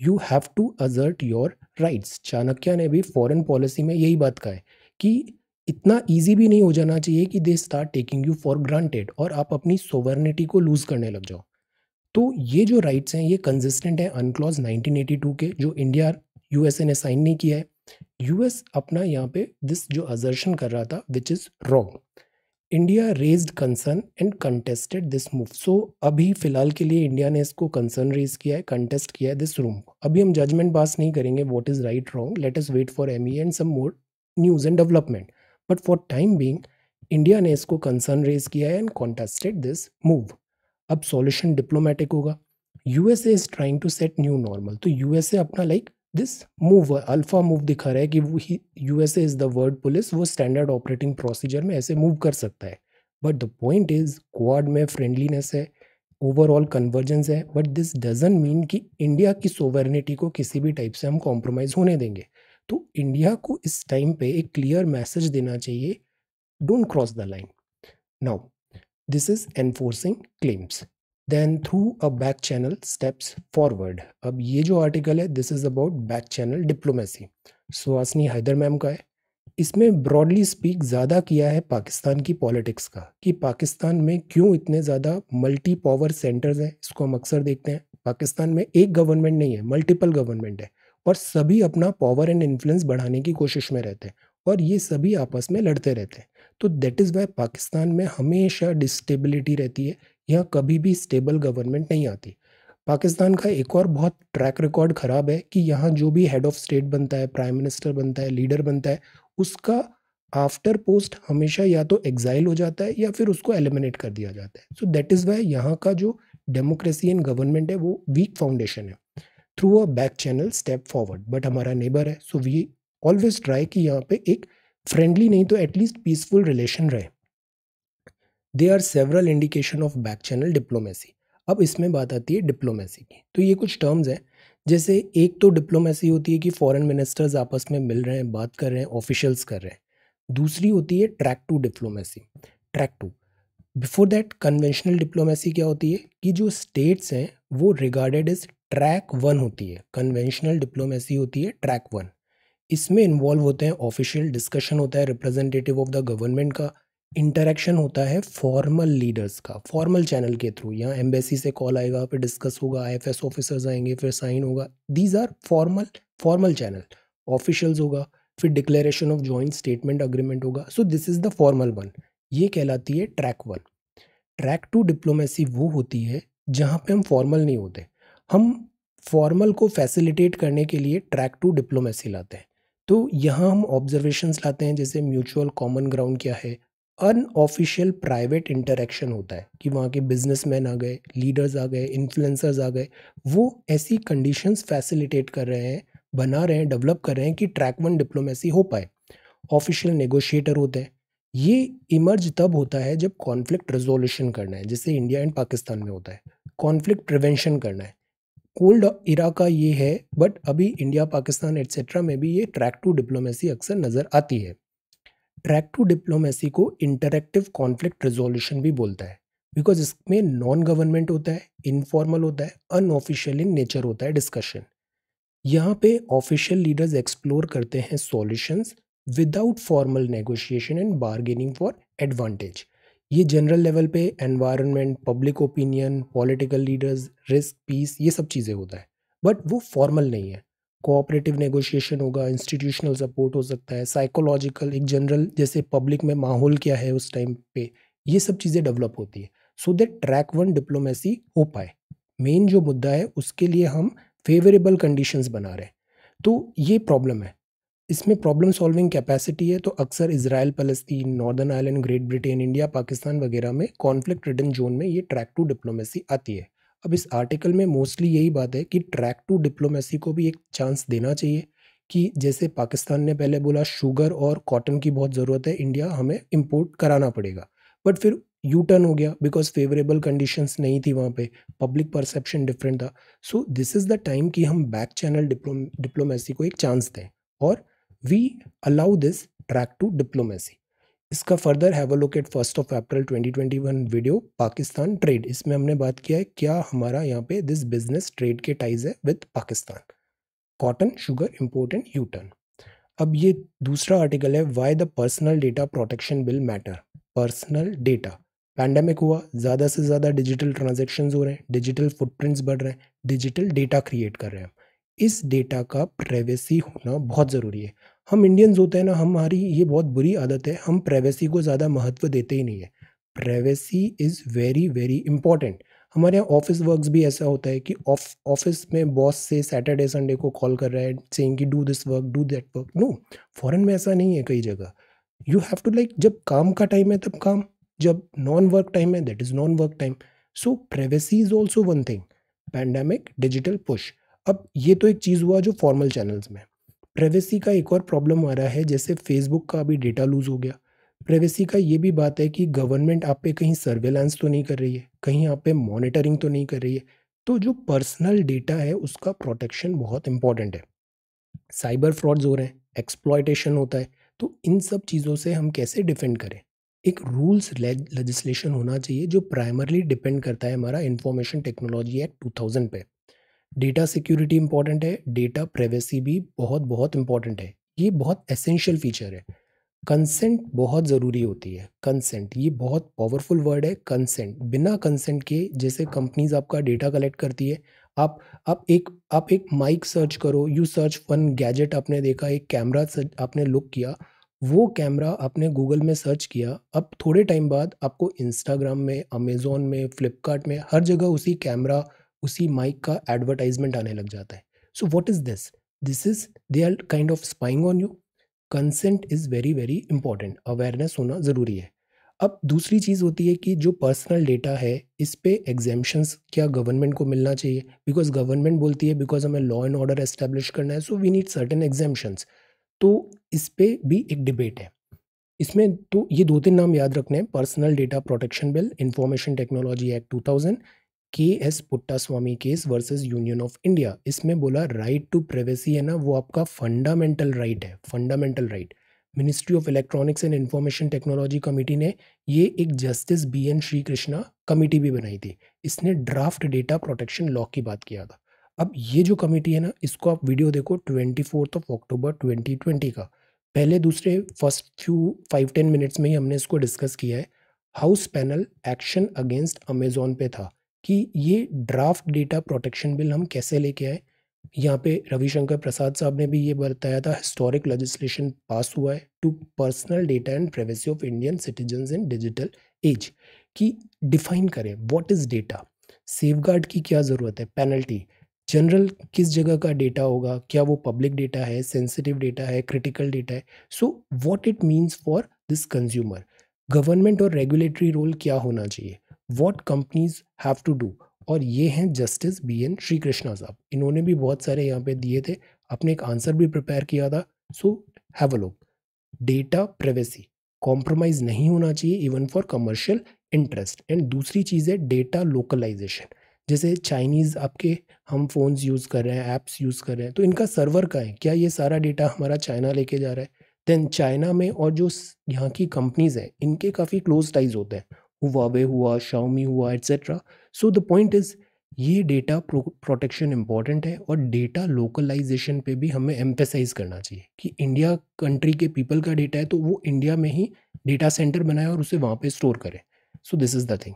you have to assert your rights Chanakya ने भी फॉरेन पॉलिसी में यही बात कहा है कि इतना इजी भी नहीं हो जाना चाहिए कि they start taking you for granted और आप अपनी सोवर्निटी को लूज़ करने लग जाओ तो ये जो राइट्स हैं ये कंसिस्टेंट है अनक्लॉज 1982 के जो इंडिया यूएसए ने साइन नहीं किया है यूएस अपना यहाँ पे दिस जो अजर्शन कर रहा था which is wrong India raised concern and contested this move so अभी फिलहाल के लिए इंडिया ने इसको कंसर्न रेज किया है कंटेस्ट किया है दिस रूम को अभी हम जजमेंट पास नहीं करेंगे what is right wrong let is wait for M E and some more news and development but for time being India ने इसको कंसर्न रेज किया है एंड कॉन्टेस्टेड दिस मूव अब सोल्यूशन डिप्लोमेटिक होगा USA is trying to set new normal तो यूएसए अपना like this move alpha move दिखा रहा है कि U S A is the world police वो स्टैंडर्ड ऑपरेटिंग प्रोसीजर में ऐसे मूव कर सकता है but the point is Quad में फ्रेंडलीनेस है ओवरऑल कन्वर्जेंस है बट दिस डजेंट मीन कि इंडिया की सोवरेनिटी को किसी भी टाइप से हम कॉम्प्रोमाइज़ होने देंगे तो इंडिया को इस टाइम पे एक क्लियर मैसेज देना चाहिए don't cross the line now this is enforcing claims then through a back channel steps forward अब ये जो आर्टिकल है this is about back channel diplomacy Suhasini Haidar ma'am का है इसमें ब्रॉडली स्पीक ज़्यादा किया है पाकिस्तान की पॉलिटिक्स का कि पाकिस्तान में क्यों इतने ज़्यादा मल्टी पावर सेंटर्स हैं इसको हम अक्सर देखते हैं पाकिस्तान में एक गवर्नमेंट नहीं है मल्टीपल गवर्नमेंट है और सभी अपना पावर एंड इन्फ्लुएंस बढ़ाने की कोशिश में रहते हैं और ये सभी आपस में लड़ते रहते हैं तो दैट इज़ वाई पाकिस्तान में हमेशा डिस्टेबिलिटी रहती है यहाँ कभी भी स्टेबल गवर्नमेंट नहीं आती पाकिस्तान का एक और बहुत ट्रैक रिकॉर्ड ख़राब है कि यहाँ जो भी हेड ऑफ स्टेट बनता है प्राइम मिनिस्टर बनता है लीडर बनता है उसका आफ्टर पोस्ट हमेशा या तो एग्जाइल हो जाता है या फिर उसको एलिमिनेट कर दिया जाता है सो दैट इज़ वाई यहाँ का जो डेमोक्रेसी एंड गवर्नमेंट है वो वीक फाउंडेशन है through a back channel step forward but हमारा नेबर है सो वी ऑलवेज ट्राई कि यहाँ पे एक फ्रेंडली नहीं तो एटलीस्ट पीसफुल रिलेशन रहे they are several indication of back channel diplomacy अब इसमें बात आती है डिप्लोमेसी की तो ये कुछ टर्म्स हैं जैसे एक तो डिप्लोमेसी होती है कि फॉरेन मिनिस्टर्स आपस में मिल रहे हैं बात कर रहे हैं ऑफिशियल्स कर रहे हैं दूसरी होती है track two diplomacy track two before that conventional diplomacy क्या होती है कि जो स्टेट्स हैं वो रिगार्डेड इज ट्रैक वन होती है कन्वेंशनल डिप्लोमेसी होती है ट्रैक वन इसमें इन्वॉल्व होते हैं ऑफिशियल डिस्कशन होता है रिप्रेजेंटेटिव ऑफ द गवर्नमेंट का इंटरेक्शन होता है फॉर्मल लीडर्स का फॉर्मल चैनल के थ्रू यहाँ एम्बेसी से कॉल आएगा फिर डिस्कस होगा आई एफ एस ऑफिसर्स आएंगे फिर साइन होगा these are formal formal channel officials होगा फिर declaration of joint statement agreement होगा so this is the formal one ये कहलाती है track one track two diplomacy वो होती है जहाँ पे हम फॉर्मल नहीं होते हम फॉर्मल को फैसिलिटेट करने के लिए ट्रैक टू डिप्लोमेसी लाते हैं तो यहाँ हम ऑब्जर्वेशंस लाते हैं जैसे म्यूचुअल कॉमन ग्राउंड क्या है अनऑफिशियल प्राइवेट इंटरेक्शन होता है कि वहाँ के बिजनेसमैन आ गए लीडर्स आ गए इन्फ्लुएंसर्स आ गए वो ऐसी कंडीशंस फैसिलिटेट कर रहे हैं बना रहे हैं डेवलप कर रहे हैं कि ट्रैक वन डिप्लोमेसी हो पाए ऑफिशियल नेगोशिएटर होते हैं ये इमर्ज तब होता है जब कॉन्फ्लिक्ट रेजोल्यूशन करना है जैसे इंडिया एंड पाकिस्तान में होता है कॉन्फ्लिक्ट प्रिवेंशन करना है कोल्ड इरा का ये है बट अभी इंडिया पाकिस्तान एट्सेट्रा में भी ये ट्रैक टू डिप्लोमेसी अक्सर नज़र आती है ट्रैक टू डिप्लोमेसी को इंटरेक्टिव कॉन्फ्लिक्ट रिजोल्यूशन भी बोलता है बिकॉज इसमें नॉन गवर्नमेंट होता है इनफॉर्मल होता है अनऑफिशियल इन नेचर होता है डिस्कशन यहाँ पे ऑफिशियल लीडर्स एक्सप्लोर करते हैं solutions without formal negotiation and bargaining for advantage ये जनरल लेवल पे environment public opinion political leaders risk peace ये सब चीज़ें होता है बट वो फॉर्मल नहीं है कोऑपरेटिव नेगोशिएशन होगा इंस्टीट्यूशनल सपोर्ट हो सकता है साइकोलॉजिकल एक जनरल जैसे पब्लिक में माहौल क्या है उस टाइम पे ये सब चीज़ें डेवलप होती है so that track one diplomacy हो पाए मेन जो मुद्दा है उसके लिए हम फेवरेबल कंडीशंस बना रहे हैं तो ये प्रॉब्लम है इसमें प्रॉब्लम सॉल्विंग कैपेसिटी है तो अक्सर इसराइल फलस्तीन northern Ireland Great Britain India Pakistan वगैरह में कॉन्फ्लिक्ट रिडन जोन में ये ट्रैक टू डिप्लोमेसी आती है अब इस आर्टिकल में मोस्टली यही बात है कि ट्रैक टू डिप्लोमेसी को भी एक चांस देना चाहिए कि जैसे पाकिस्तान ने पहले बोला शुगर और कॉटन की बहुत ज़रूरत है इंडिया हमें इम्पोर्ट कराना पड़ेगा बट फिर यू टर्न हो गया बिकॉज फेवरेबल कंडीशंस नहीं थी वहाँ पे पब्लिक परसेप्शन डिफरेंट था so this is the time कि हम बैक चैनल डिप्लोमेसी को एक चांस दें और we allow this track two diplomacy इसका further have a look first of April 2021 video Pakistan trade इसमें हमने बात किया है क्या हमारा यहाँ पे दिस बिजनेस ट्रेड के टाइज है with Pakistan cotton sugar import and U turn अब ये दूसरा आर्टिकल है why the personal data protection bill matter personal data pandemic हुआ ज़्यादा से ज़्यादा डिजिटल ट्रांजेक्शन हो रहे हैं डिजिटल फुटप्रिंट्स बढ़ रहे हैं डिजिटल डेटा क्रिएट कर रहे हैं इस डेटा का प्राइवेसी होना बहुत ज़रूरी है हम इंडियंस होते हैं ना हमारी ये बहुत बुरी आदत है हम प्राइवेसी को ज़्यादा महत्व देते ही नहीं है privacy is very very important हमारे यहाँ ऑफिस वर्क्स भी ऐसा होता है कि ऑफिस में बॉस से सैटरडे संडे को कॉल कर रहा है सेइंग कि do this work do that work no foreign में ऐसा नहीं है कई जगह यू हैव टू लाइक जब काम का टाइम है तब काम जब नॉन वर्क टाइम है that is non work time so privacy is also one thing pandemic digital push अब ये तो एक चीज़ हुआ जो फॉर्मल चैनल्स में प्राइवेसी का एक और प्रॉब्लम आ रहा है जैसे फेसबुक का अभी डेटा लूज़ हो गया प्राइवेसी का ये भी बात है कि गवर्नमेंट आप पे कहीं सर्वेलेंस तो नहीं कर रही है कहीं आप पे मॉनिटरिंग तो नहीं कर रही है तो जो पर्सनल डेटा है उसका प्रोटेक्शन बहुत इंपॉर्टेंट है साइबर फ्रॉड्स हो रहे हैं एक्सप्लॉयटेशन होता है तो इन सब चीज़ों से हम कैसे डिफेंड करें एक रूल्स लेजिस्लेशन होना चाहिए जो प्राइमरली डिपेंड करता है हमारा इंफॉर्मेशन टेक्नोलॉजी एक्ट टू पे डेटा सिक्योरिटी इंपॉर्टेंट है डेटा प्राइवेसी भी बहुत बहुत इंपॉर्टेंट है ये बहुत एसेंशियल फीचर है कंसेंट बहुत ज़रूरी होती है कंसेंट ये बहुत पावरफुल वर्ड है कंसेंट बिना कंसेंट के जैसे कंपनीज आपका डेटा कलेक्ट करती है आप आप एक आप एक माइक सर्च करो यू सर्च वन गैजेट आपने देखा एक कैमरा आपने लुक किया वो कैमरा आपने गूगल में सर्च किया अब थोड़े टाइम बाद आपको इंस्टाग्राम में अमेज़ोन में फ्लिपकार्ट में हर जगह उसी कैमरा उसी माइक का एडवर्टाइजमेंट आने लग जाता है so what is this this is they are kind of spying on you consent is very very important awareness होना ज़रूरी है अब दूसरी चीज़ होती है कि जो पर्सनल डेटा है इस पर एग्जेम्पन्स क्या गवर्नमेंट को मिलना चाहिए बिकॉज गवर्नमेंट बोलती है बिकॉज हमें लॉ एंड ऑर्डर एस्टेब्लिश करना है so we need certain exemptions तो इस पर भी एक डिबेट है इसमें तो ये दो तीन नाम याद रखने हैं personal data protection bill information technology act K S Puttaswamy case versus Union of India इसमें बोला राइट टू प्राइवेसी है ना वो आपका फंडामेंटल राइट right है fundamental right ministry of electronics and information technology committee ने ये एक justice B N Sri Krishna committee भी बनाई थी इसने ड्राफ्ट डेटा प्रोटेक्शन लॉ की बात किया था अब ये जो कमेटी है ना इसको आप वीडियो देखो twenty fourth of October twenty twenty का पहले दूसरे first few five ten minutes में ही हमने इसको डिस्कस किया है house panel action against Amazon पे था कि ये ड्राफ्ट डेटा प्रोटेक्शन बिल हम कैसे लेके आए यहाँ पे रविशंकर प्रसाद साहब ने भी ये बताया था हिस्टोरिक लेजिस्लेशन पास हुआ है to personal data and privacy of Indian citizen in digital age कि डिफाइन करें व्हाट इज़ डेटा सेफगार्ड की क्या ज़रूरत है पेनल्टी जनरल किस जगह का डेटा होगा क्या वो पब्लिक डेटा है सेंसिटिव डेटा है क्रिटिकल डेटा है so what it means for this consumer government और रेगुलेटरी रोल क्या होना चाहिए what companies have to do और ये हैं justice B N Sri Krishna साहब इन्होंने भी बहुत सारे यहाँ पे दिए थे अपने एक आंसर भी प्रिपेयर किया था so have a look data privacy compromise नहीं होना चाहिए even for commercial interest and दूसरी चीज़ है डेटा लोकलाइजेशन जैसे चाइनीज़ आपके हम फ़ोन्स यूज़ कर रहे हैं ऐप्स यूज़ कर रहे हैं तो इनका सर्वर का है क्या ये सारा डेटा हमारा चाइना लेके जा रहा है देन चाइना में और जो यहाँ की कंपनीज़ हैं इनके काफ़ी क्लोज टाइज होते हैं हुआवे हुआ शाओमी हुआ etcetera so the point is ये डेटा प्रोटेक्शन इम्पॉर्टेंट है और डेटा लोकलाइजेशन पे भी हमें एम्फेसाइज करना चाहिए कि इंडिया कंट्री के पीपल का डेटा है तो वो इंडिया में ही डेटा सेंटर बनाए और उसे वहाँ पे स्टोर करें so this is the thing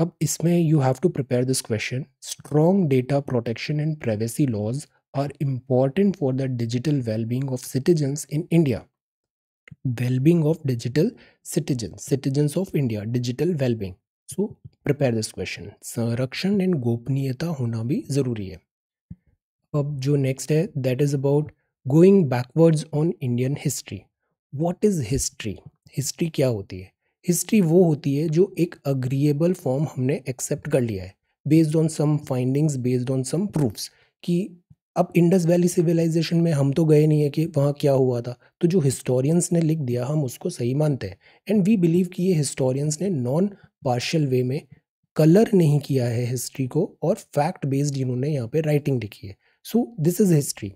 अब इसमें you have to prepare this question strong data protection and privacy laws are important for the digital wellbeing of citizens in India well of digital citizen citizens of India digital digital so prepare this question संरक्षण एंड गोपनीयता होना भी ज़रूरी है अब जो नेक्स्ट है that is about going backwards on Indian history what is history history क्या होती है हिस्ट्री वो होती है जो एक अग्रीएबल फॉर्म हमने एक्सेप्ट कर लिया है based on some findings based on some proofs कि अब इंडस वैली सिविलाइजेशन में हम तो गए नहीं है कि वहाँ क्या हुआ था तो जो हिस्टोरियंस ने लिख दिया हम उसको सही मानते हैं एंड वी बिलीव कि ये हिस्टोरियंस ने नॉन पार्शियल वे में कलर नहीं किया है हिस्ट्री को और फैक्ट बेस्ड इन्होंने यहाँ पे राइटिंग लिखी है so this is history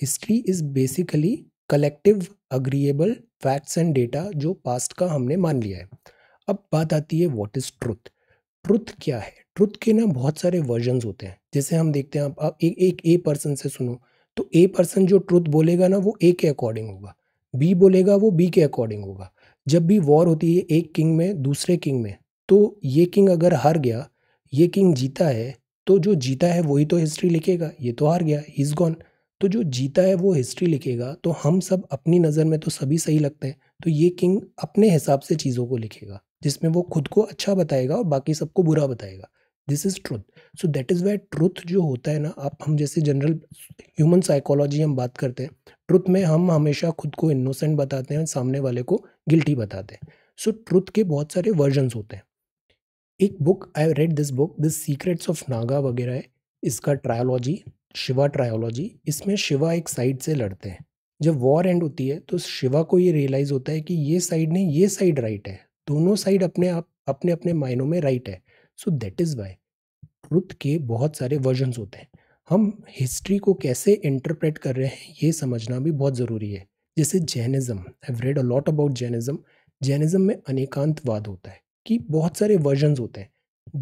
history is basically collective agreeable facts and data जो पास्ट का हमने मान लिया है अब बात आती है वॉट इज़ ट्रुथ ट्रुथ क्या है ट्रुथ के ना बहुत सारे वर्जन होते हैं जैसे हम देखते हैं आप, आप एक एक ए पर्सन से सुनो तो ए पर्सन जो ट्रुथ बोलेगा ना वो ए के अकॉर्डिंग होगा बी बोलेगा वो बी के अकॉर्डिंग होगा जब भी वॉर होती है एक किंग में दूसरे किंग में तो ये किंग अगर हार गया ये किंग जीता है तो जो जीता है वही तो हिस्ट्री लिखेगा ये तो हार गया इज़ गॉन तो जो जीता है वो हिस्ट्री लिखेगा तो हम सब अपनी नज़र में तो सभी सही लगते हैं तो ये किंग अपने हिसाब से चीज़ों को लिखेगा जिसमें वो खुद को अच्छा बताएगा और बाकी सबको बुरा बताएगा this is truth so that is why truth जो होता है ना आप हम जैसे जनरल ह्यूमन साइकोलॉजी हम बात करते हैं ट्रुथ में हम हमेशा खुद को इनोसेंट बताते हैं सामने वाले को गिल्टी बताते हैं सो so, ट्रुथ के बहुत सारे वर्जन्स होते हैं एक book I read this book this secrets of Naga वगैरह है इसका ट्रायोलॉजी शिवा ट्रायोलॉजी इसमें शिवा एक साइड से लड़ते हैं जब वॉर एंड होती है तो शिवा को ये रियलाइज़ होता है कि ये साइड नहीं ये साइड राइट है दोनों साइड अपने आप अपने अपने मायनों में राइट है so that is why truth के बहुत सारे वर्जन्स होते हैं हम हिस्ट्री को कैसे इंटरप्रेट कर रहे हैं ये समझना भी बहुत ज़रूरी है जैसे Jainism I read a lot about Jainism Jainism में अनेकांतवाद होता है कि बहुत सारे वर्जन्स होते हैं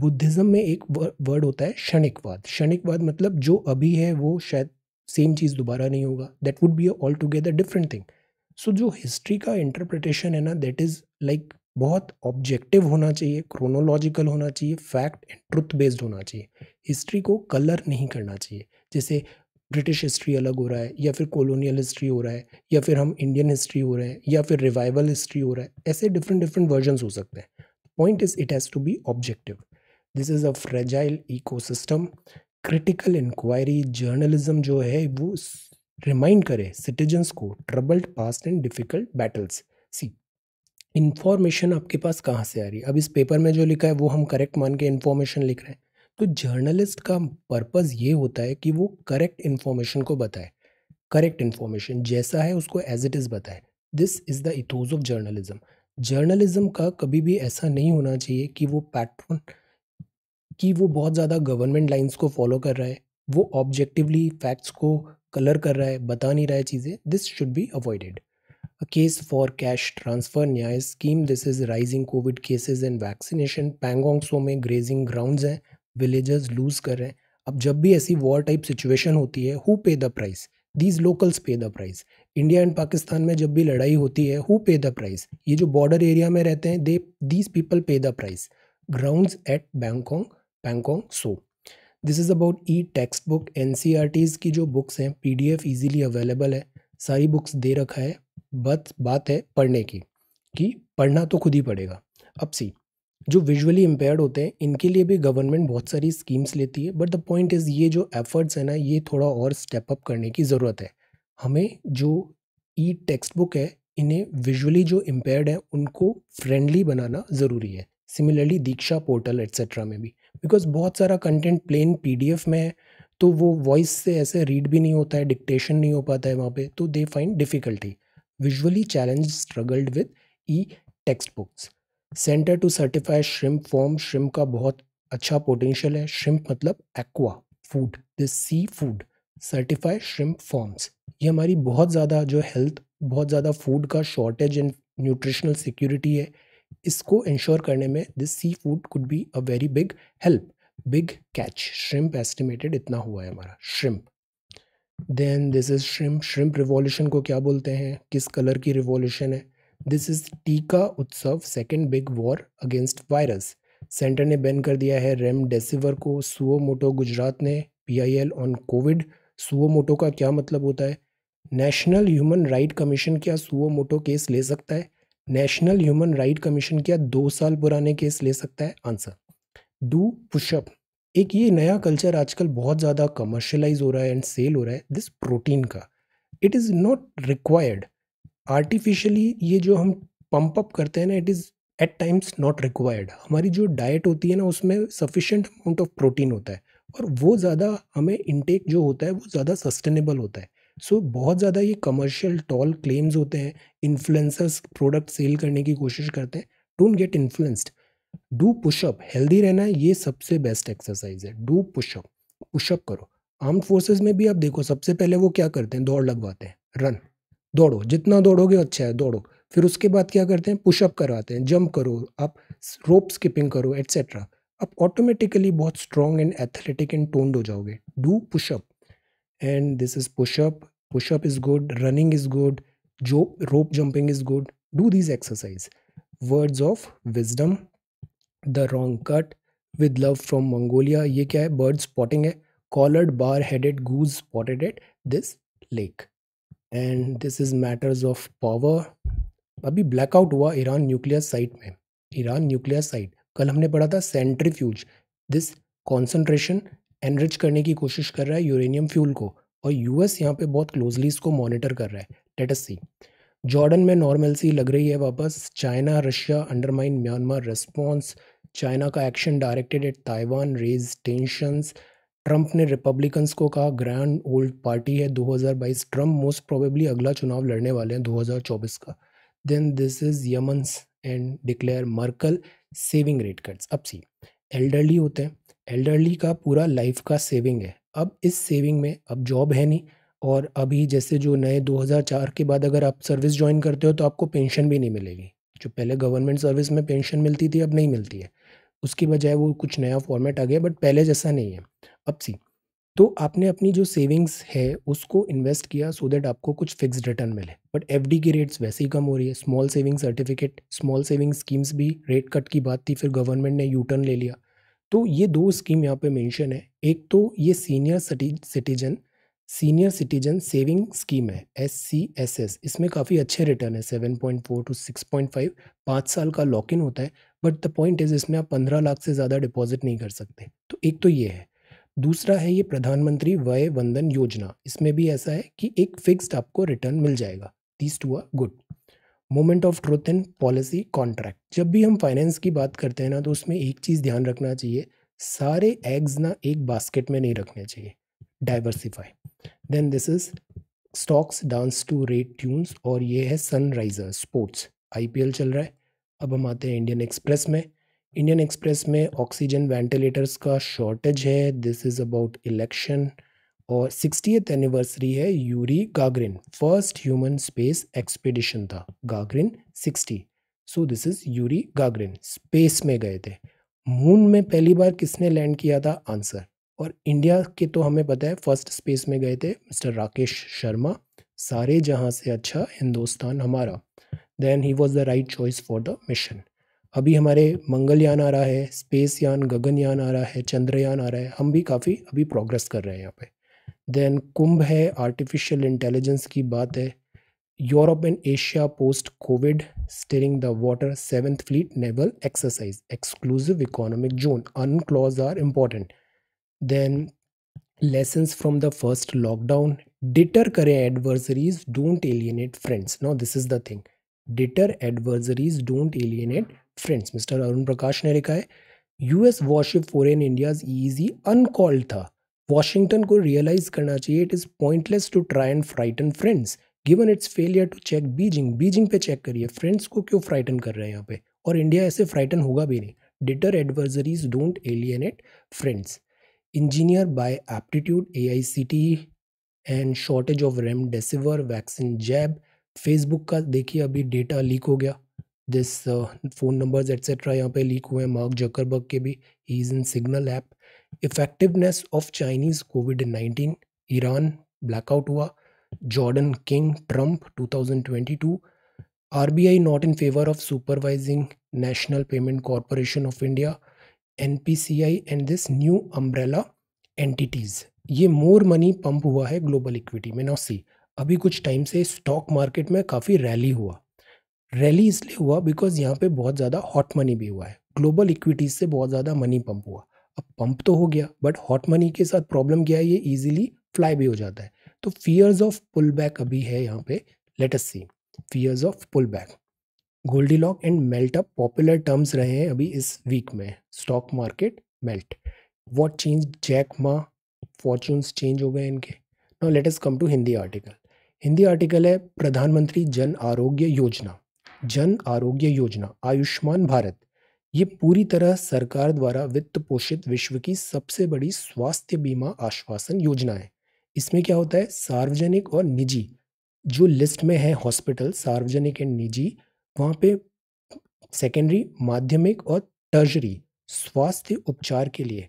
बुद्धिज़्म में एक वर्ड होता है क्षणिकवाद क्षणिकवाद मतलब जो अभी है वो शायद सेम चीज़ दोबारा नहीं होगा that would be all together different thing so जो हिस्ट्री का इंटरप्रिटेशन है ना दैट इज़ लाइक बहुत ऑब्जेक्टिव होना चाहिए क्रोनोलॉजिकल होना चाहिए फैक्ट एंड ट्रुथ बेस्ड होना चाहिए हिस्ट्री को कलर नहीं करना चाहिए जैसे ब्रिटिश हिस्ट्री अलग हो रहा है या फिर कॉलोनियल हिस्ट्री हो रहा है या फिर हम इंडियन हिस्ट्री हो रहे हैं या फिर रिवाइवल हिस्ट्री हो रहा है ऐसे डिफरेंट डिफरेंट वर्जन हो सकते हैं point is it has to be objective this is a fragile ecosystem critical inquiry journalism जो है वो रिमाइंड करे सिटीजन्स को troubled past and difficult battles see information आपके पास कहाँ से आ रही है अब इस पेपर में जो लिखा है वो हम करेक्ट मान के इन्फॉर्मेशन लिख रहे हैं तो जर्नलिस्ट का पर्पज़ ये होता है कि वो करेक्ट इन्फॉर्मेशन को बताए करेक्ट इन्फॉर्मेशन जैसा है उसको एज इट इज़ बताए this is the ethos of journalism journalism का कभी भी ऐसा नहीं होना चाहिए कि वो पैटर्न कि वो बहुत ज़्यादा गवर्नमेंट लाइंस को फॉलो कर रहा है वो ऑब्जेक्टिवली फैक्ट्स को कलर कर रहा है बता नहीं रहा है चीज़ें this should be avoided A case for cash transfer Nyay scheme this is rising covid cases and vaccination Pangong Tso में ग्रेजिंग ग्राउंड हैं विलेजर्स लूज कर रहे हैं अब जब भी ऐसी वॉर टाइप सिचुएशन होती है who pay the price these locals pay the price India and Pakistan में जब भी लड़ाई होती है हु पे द प्राइस ये जो बॉर्डर एरिया में रहते हैं they these people pay the price grounds at Pangong Pangong so this is about e text book एन की जो बुक्स हैं P D F easily available है सारी बुक्स दे रखा है बस बात है पढ़ने की कि पढ़ना तो खुद ही पड़ेगा अब सी जो विजुअली इम्पेयर्ड होते हैं इनके लिए भी गवर्नमेंट बहुत सारी स्कीम्स लेती है बट द पॉइंट इज़ ये जो एफर्ट्स है ना ये थोड़ा और स्टेप अप करने की ज़रूरत है हमें जो ई टेक्स्ट बुक है इन्हें विजुअली जो इम्पेयर्ड है उनको फ्रेंडली बनाना ज़रूरी है सिमिलरली दीक्षा पोर्टल एट्सेट्रा में भी बिकॉज बहुत सारा कंटेंट प्लेन एफ में है तो वो वॉइस से ऐसे रीड भी नहीं होता है डिक्टेशन नहीं हो पाता है वहाँ पे तो they find difficulty visually challenged struggled with e textbooks centre to certify shrimp form shrimp का बहुत अच्छा पोटेंशियल है श्रिम्प मतलब aqua food this sea food certify shrimp forms ये हमारी बहुत ज़्यादा जो हेल्थ बहुत ज़्यादा फूड का शॉर्टेज एंड न्यूट्रिशनल सिक्योरिटी है इसको इंश्योर करने में this sea food could be a very big help big catch shrimp estimated इतना हुआ है हमारा shrimp then this is shrimp shrimp revolution को क्या बोलते हैं किस कलर की रिवॉल्यूशन है this is Tika Utsav second big war against virus centre ने बैन कर दिया है रेमडेसिविर को सुओमोटो गुजरात ने पीआईएल ऑन कोविड सुओमोटो का क्या मतलब होता है नेशनल ह्यूमन राइट कमीशन क्या सुओमोटो केस ले सकता है नेशनल ह्यूमन राइट कमीशन क्या दो साल पुराने केस ले सकता है आंसर डू पुशअप एक ये नया कल्चर आजकल बहुत ज़्यादा कमर्शलाइज हो रहा है एंड सेल हो रहा है दिस प्रोटीन का it is not required artificially ये जो हम पंप अप करते हैं ना it is at times not required हमारी जो डाइट होती है ना उसमें सफिशेंट अमाउंट ऑफ प्रोटीन होता है और वो ज़्यादा हमें इनटेक जो होता है वो ज़्यादा सस्टेनेबल होता है सो so, बहुत ज़्यादा ये कमर्शियल टॉल क्लेम्स होते हैं इन्फ्लुएंसर्स प्रोडक्ट सेल करने की कोशिश करते हैं don't get influenced do pushup healthy रहना ये सबसे बेस्ट एक्सरसाइज है डू पुशअप पुशअप करो आर्म फोर्सेज में भी आप देखो सबसे पहले वो क्या करते हैं दौड़ लगवाते हैं रन दौड़ो जितना दौड़ोगे अच्छा है दौड़ो फिर उसके बाद क्या करते हैं पुशअप करवाते हैं जंप करो आप रोप स्किपिंग करो एट्सेट्रा आप ऑटोमेटिकली बहुत strong and athletic and toned हो जाओगे do pushup and this is pushup pushup is good running is good जो rope jumping is good do these exercise words of wisdom the wrong cut with love from Mongolia ये क्या है बर्ड स्पॉटिंग है collared bar headed goose spotted at this lake and this is matters of power अभी ब्लैकआउट हुआ ईरान न्यूक्लियर साइट में ईरान न्यूक्लियर साइट कल हमने पढ़ा था सेंट्रीफ्यूज दिस कॉन्सेंट्रेशन एनरिच करने की कोशिश कर रहा है यूरेनियम फ्यूल को और यूएस यहाँ पे बहुत क्लोजली इसको मॉनिटर कर रहा है लेट अस सी जॉर्डन में नॉर्मल सी लग रही है वापस China Russia undermine Myanmar response China का action directed at Taiwan raise tensions Trump ने रिपब्लिकन्स को कहा ग्रैंड ओल्ड पार्टी है 2022 ट्रंप मोस्ट प्रोबेबली अगला चुनाव लड़ने वाले हैं 2024 का then this is Yemen's and declare Merkel saving rate cuts अब सी एल्डरली होते हैं एल्डरली का पूरा लाइफ का सेविंग है अब इस सेविंग में अब जॉब है नहीं और अभी जैसे जो नए 2004 के बाद अगर आप सर्विस ज्वाइन करते हो तो आपको पेंशन भी नहीं मिलेगी जो पहले गवर्नमेंट सर्विस में पेंशन मिलती थी अब नहीं मिलती है उसकी बजाय वो कुछ नया फॉर्मेट आ गया बट पहले जैसा नहीं है अब सी तो आपने अपनी जो सेविंग्स है उसको इन्वेस्ट किया सो देट आपको कुछ फिक्स रिटर्न मिले बट एफ की रेट्स वैसे ही कम हो रही है small saving certificate small saving schemes भी रेट कट की बात थी फिर गवर्नमेंट ने यू टर्न ले लिया तो ये दो स्कीम यहाँ पे मेंशन है एक तो ये senior citizen senior citizen saving scheme है एस सी एस एस इसमें काफ़ी अच्छे रिटर्न है seven point four to six point five पाँच साल का लॉक इन होता है बट द पॉइंट इज़ इसमें आप पंद्रह लाख से ज़्यादा डिपॉजिट नहीं कर सकते तो एक तो ये है दूसरा है ये प्रधानमंत्री वय वंदन योजना इसमें भी ऐसा है कि एक फिक्स्ड आपको रिटर्न मिल जाएगा these two are good moment of truth in policy contract जब भी हम फाइनेंस की बात करते हैं ना तो उसमें एक चीज़ ध्यान रखना चाहिए सारे एग्स ना एक बास्केट में नहीं रखने चाहिए diversify then this is stocks dance to rate tunes और ये है सनराइजर स्पोर्ट्स आईपीएल चल रहा है अब हम आते हैं इंडियन एक्सप्रेस में इंडियन एक्सप्रेस में ऑक्सीजन वेंटिलेटर्स का शॉर्टेज है दिस इज़ अबाउट इलेक्शन और सिक्सटीथ एनिवर्सरी है Yuri Gagarin first human space expedition था Gagarin sixty so this is Yuri Gagarin space में गए थे मून में पहली बार किसने लैंड किया था आंसर और इंडिया के तो हमें पता है फर्स्ट स्पेस में गए थे मिस्टर राकेश शर्मा सारे जहां से अच्छा हिंदुस्तान हमारा then he was the right choice for the mission अभी हमारे मंगलयान आ रहा है स्पेस यान गगनयान आ रहा है चंद्रयान आ रहा है हम भी काफ़ी अभी प्रोग्रेस कर रहे हैं यहाँ पे देन कुंभ है आर्टिफिशियल इंटेलिजेंस की बात है Europe and Asia post Covid steering the water seventh fleet naval exercise exclusive economic zone UNCLOS are important then lessons from the first lockdown deter career adversaries don't alienate friends now this is the thing deter adversaries don't alienate friends mister Arun Prakash ने लिखा है US warship foreign India EEZ uncalled था वॉशिंगटन को रियलाइज करना चाहिए it is pointless to try and frighten friends given its failure to check Beijing Beijing पे चेक करिए फ्रेंड्स को क्यों फ्राइटन कर रहे हैं यहाँ पे और इंडिया ऐसे फ्राइटन होगा भी नहीं deter adversaries don't alienate friends A I C T and shortage of remdesivir vaccine jab Facebook का देखिए अभी डेटा लीक हो गया दिस फ़ोन नंबर्स एट्सेट्रा यहाँ पे लीक हुए हैं मार्क जकरबर्ग के भी he is in Signal app effectiveness of Chinese Covid nineteen Iran blackout हुआ Jordan king Trump 2022 I not in favour of supervising National Payment Corporation of India N P C I and this new umbrella entities ये मोर मनी पंप हुआ है ग्लोबल इक्विटी में नाउ सी अभी कुछ टाइम से स्टॉक मार्केट में काफ़ी रैली हुआ रैली इसलिए हुआ बिकॉज यहाँ पे बहुत ज़्यादा हॉट मनी भी हुआ है ग्लोबल इक्विटीज़ से बहुत ज़्यादा मनी पंप हुआ अब पंप तो हो गया बट हॉट मनी के साथ प्रॉब्लम क्या है ये ईजिली फ्लाई भी हो जाता है तो फीयर्स ऑफ पुल बैक अभी है यहाँ पे let's see fears of pull back Goldilocks and melt up popular terms रहे हैं अभी इस वीक में stock market melt what change Jack Ma fortunes change हो गए इनके now let us come to Hindi article Hindi article है प्रधानमंत्री जन आरोग्य योजना जन आरोग्य योजना आयुष्मान भारत ये पूरी तरह सरकार द्वारा वित्त पोषित विश्व की सबसे बड़ी स्वास्थ्य बीमा आश्वासन योजना है इसमें क्या होता है सार्वजनिक और निजी जो लिस्ट में है हॉस्पिटल सार्वजनिक एंड निजी वहाँ पे सेकेंडरी माध्यमिक और टर्जरी स्वास्थ्य उपचार के लिए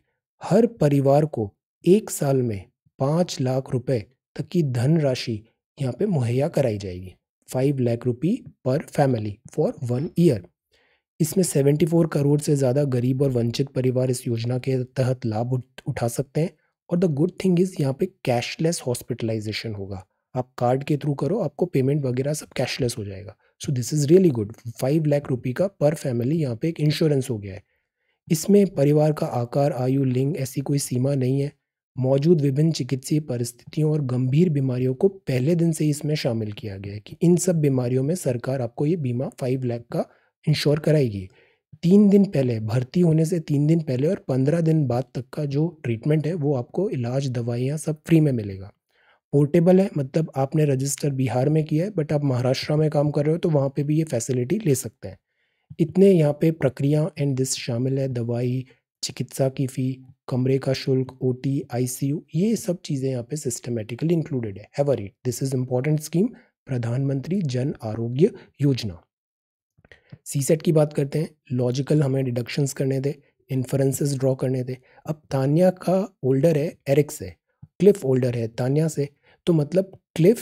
हर परिवार को एक साल में पाँच लाख रुपए तक की धनराशि यहाँ पे मुहैया कराई जाएगी five lakh rupee per family for one year इसमें सेवेंटी फोर करोड़ से ज़्यादा गरीब और वंचित परिवार इस योजना के तहत लाभ उठा सकते हैं और द गुड थिंग इज़ यहाँ पे कैशलेस हॉस्पिटलाइजेशन होगा आप कार्ड के थ्रू करो आपको पेमेंट वगैरह सब कैशलेस हो जाएगा so this is really good five lakh rupee का पर फैमिली यहाँ पे एक इंश्योरेंस हो गया है इसमें परिवार का आकार आयु लिंग ऐसी कोई सीमा नहीं है मौजूद विभिन्न चिकित्सीय परिस्थितियों और गंभीर बीमारियों को पहले दिन से ही इसमें शामिल किया गया है कि इन सब बीमारियों में सरकार आपको ये बीमा फाइव लाख का इंश्योर कराएगी तीन दिन पहले भर्ती होने से तीन दिन पहले और पंद्रह दिन बाद तक का जो ट्रीटमेंट है वो आपको इलाज दवाइयाँ सब फ्री में मिलेगा पोर्टेबल है मतलब आपने रजिस्टर बिहार में किया है बट आप महाराष्ट्र में काम कर रहे हो तो वहाँ पे भी ये फैसिलिटी ले सकते हैं इतने यहाँ पे प्रक्रिया एंड दिस शामिल है दवाई चिकित्सा की फ़ी कमरे का शुल्क ओ टी ये सब चीज़ें यहाँ पे सिस्टमेटिकली इंक्लूडेड है ever it this is important scheme प्रधानमंत्री जन आरोग्य योजना सी सेट e की बात करते हैं लॉजिकल हमें डिडक्शंस करने थे इन्फ्रेंसेस ड्रॉ करने थे अब तानिया का ओल्डर है एरिक्स है क्लिफ ओल्डर है तानिया से तो मतलब क्लिफ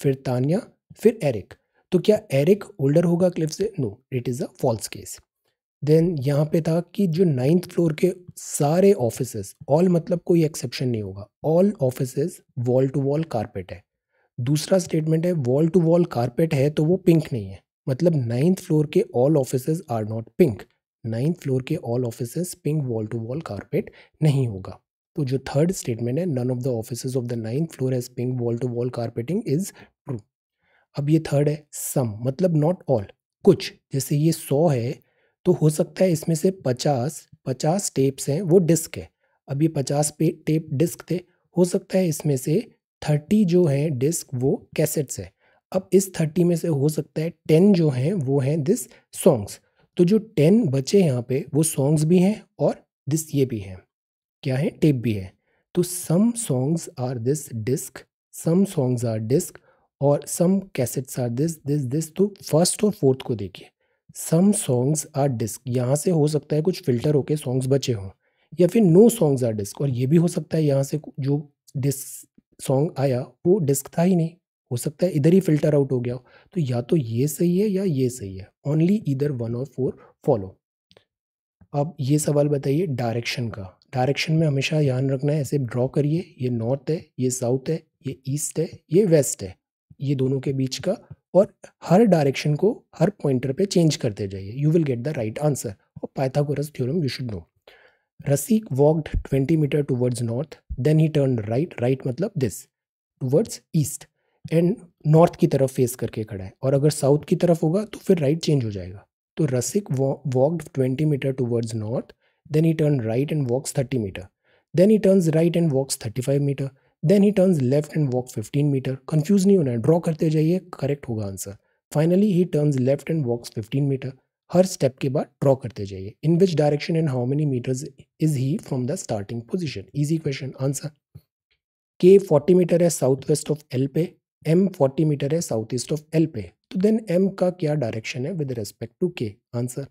फिर तानिया फिर एरिक तो क्या एरिक ओल्डर होगा क्लिफ से no it is a false case then यहाँ पे था कि जो नाइन्थ फ्लोर के सारे ऑफिस ऑल मतलब कोई एक्सेप्शन नहीं होगा all office wall to wall carpet है दूसरा स्टेटमेंट है वॉल टू वॉल कारपेट है तो वो पिंक नहीं है मतलब नाइन्थ फ्लोर के all office are not pink ninth floor के all office pink wall to wall carpet नहीं होगा तो जो थर्ड स्टेटमेंट है none of the office of the ninth floor has pink wall to wall carpeting is true अब ये थर्ड है सम मतलब नॉट ऑल कुछ जैसे ये सौ है तो हो सकता है इसमें से पचास पचास टेप्स हैं वो डिस्क है अब ये पचास पे टेप डिस्क थे हो सकता है इसमें से थर्टी जो हैं डिस्क वो कैसेट्स है अब इस थर्टी में से हो सकता है टेन जो हैं वो हैं दिस सॉन्ग्स तो जो टेन बचे यहाँ पे वो सॉन्ग्स भी हैं और दिस ये भी हैं क्या है टेप भी है तो some songs are this disc some songs are disc और some cassettes are this this this तो फर्स्ट और फोर्थ को देखिए सम सॉन्ग्स आर डिस्क यहाँ से हो सकता है कुछ फिल्टर होके सॉन्ग्स बचे हों या फिर नो सॉन्ग्स आर डिस्क और ये भी हो सकता है यहाँ से जो डिस्क सॉन्ग आया वो डिस्क था ही नहीं हो सकता है इधर ही फिल्टर आउट हो गया हो तो या तो ये सही है या ये सही है ओनली इधर वन और फोर फॉलो अब ये सवाल बताइए डायरेक्शन का डायरेक्शन में हमेशा ध्यान रखना है ऐसे ड्रॉ करिए ये नॉर्थ है ये साउथ है ये ईस्ट है ये वेस्ट है ये दोनों के बीच का और हर डायरेक्शन को हर पॉइंटर पे चेंज करते जाइए you will get the right answer और Pythagoras theorem you should know Rasik walked twenty metre towards north then he turn right right मतलब this towards east and north की तरफ फेस करके खड़ा है और अगर साउथ की तरफ होगा तो फिर राइट right चेंज हो जाएगा तो Rasik walked twenty metre towards north Then he turns right and walks 30 meter. Then he turns right and walks 35 meter. then he turns left and walks 15 meter confuse nahi hona draw karte jaiye correct hoga answer finally he turns left and walks 15 meter हर स्टेप के बाद ड्रॉ करते जाइए in which direction and how many metres is he from the starting position easy question answer K 40 metre है साउथ वेस्ट ऑफ एल पे एम 40 मीटर है साउथ ईस्ट ऑफ एल पे तो देन एम का क्या डायरेक्शन है with respect to K answer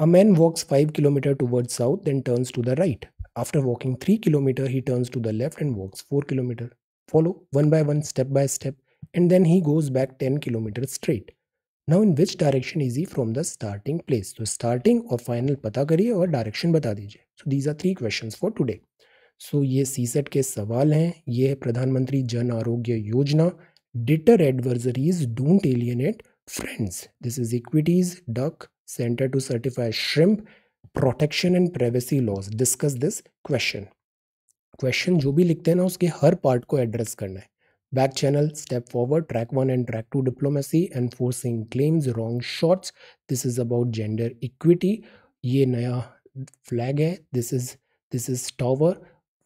A man walks 5 km towards south then turns to the right. After walking 3 km he turns to the left and walks 4 km. Follow one by one step by step and then he goes back 10 km straight. Now in which direction is he from the starting place तो स्टार्टिंग और फाइनल पता करिए और डायरेक्शन बता दीजिए so these are three questions for today so ये सी सेट के सवाल हैं ये है प्रधानमंत्री जन आरोग्य योजना deter adversaries don't alienate friends this is equities duck Center to Certify Shrimp protection and privacy laws discuss this question question जो भी लिखते हैं ना उसके हर पार्ट को एड्रेस करना है back channel step forward track one and track two diplomacy and forcing claims wrong shots this is about gender equity ये नया फ्लैग है this is this is tower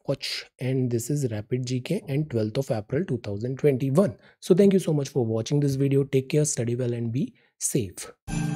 watch and this is rapid G K and twelfth of April two thousand twenty one so thank you so much for watching this video take care study well and be safe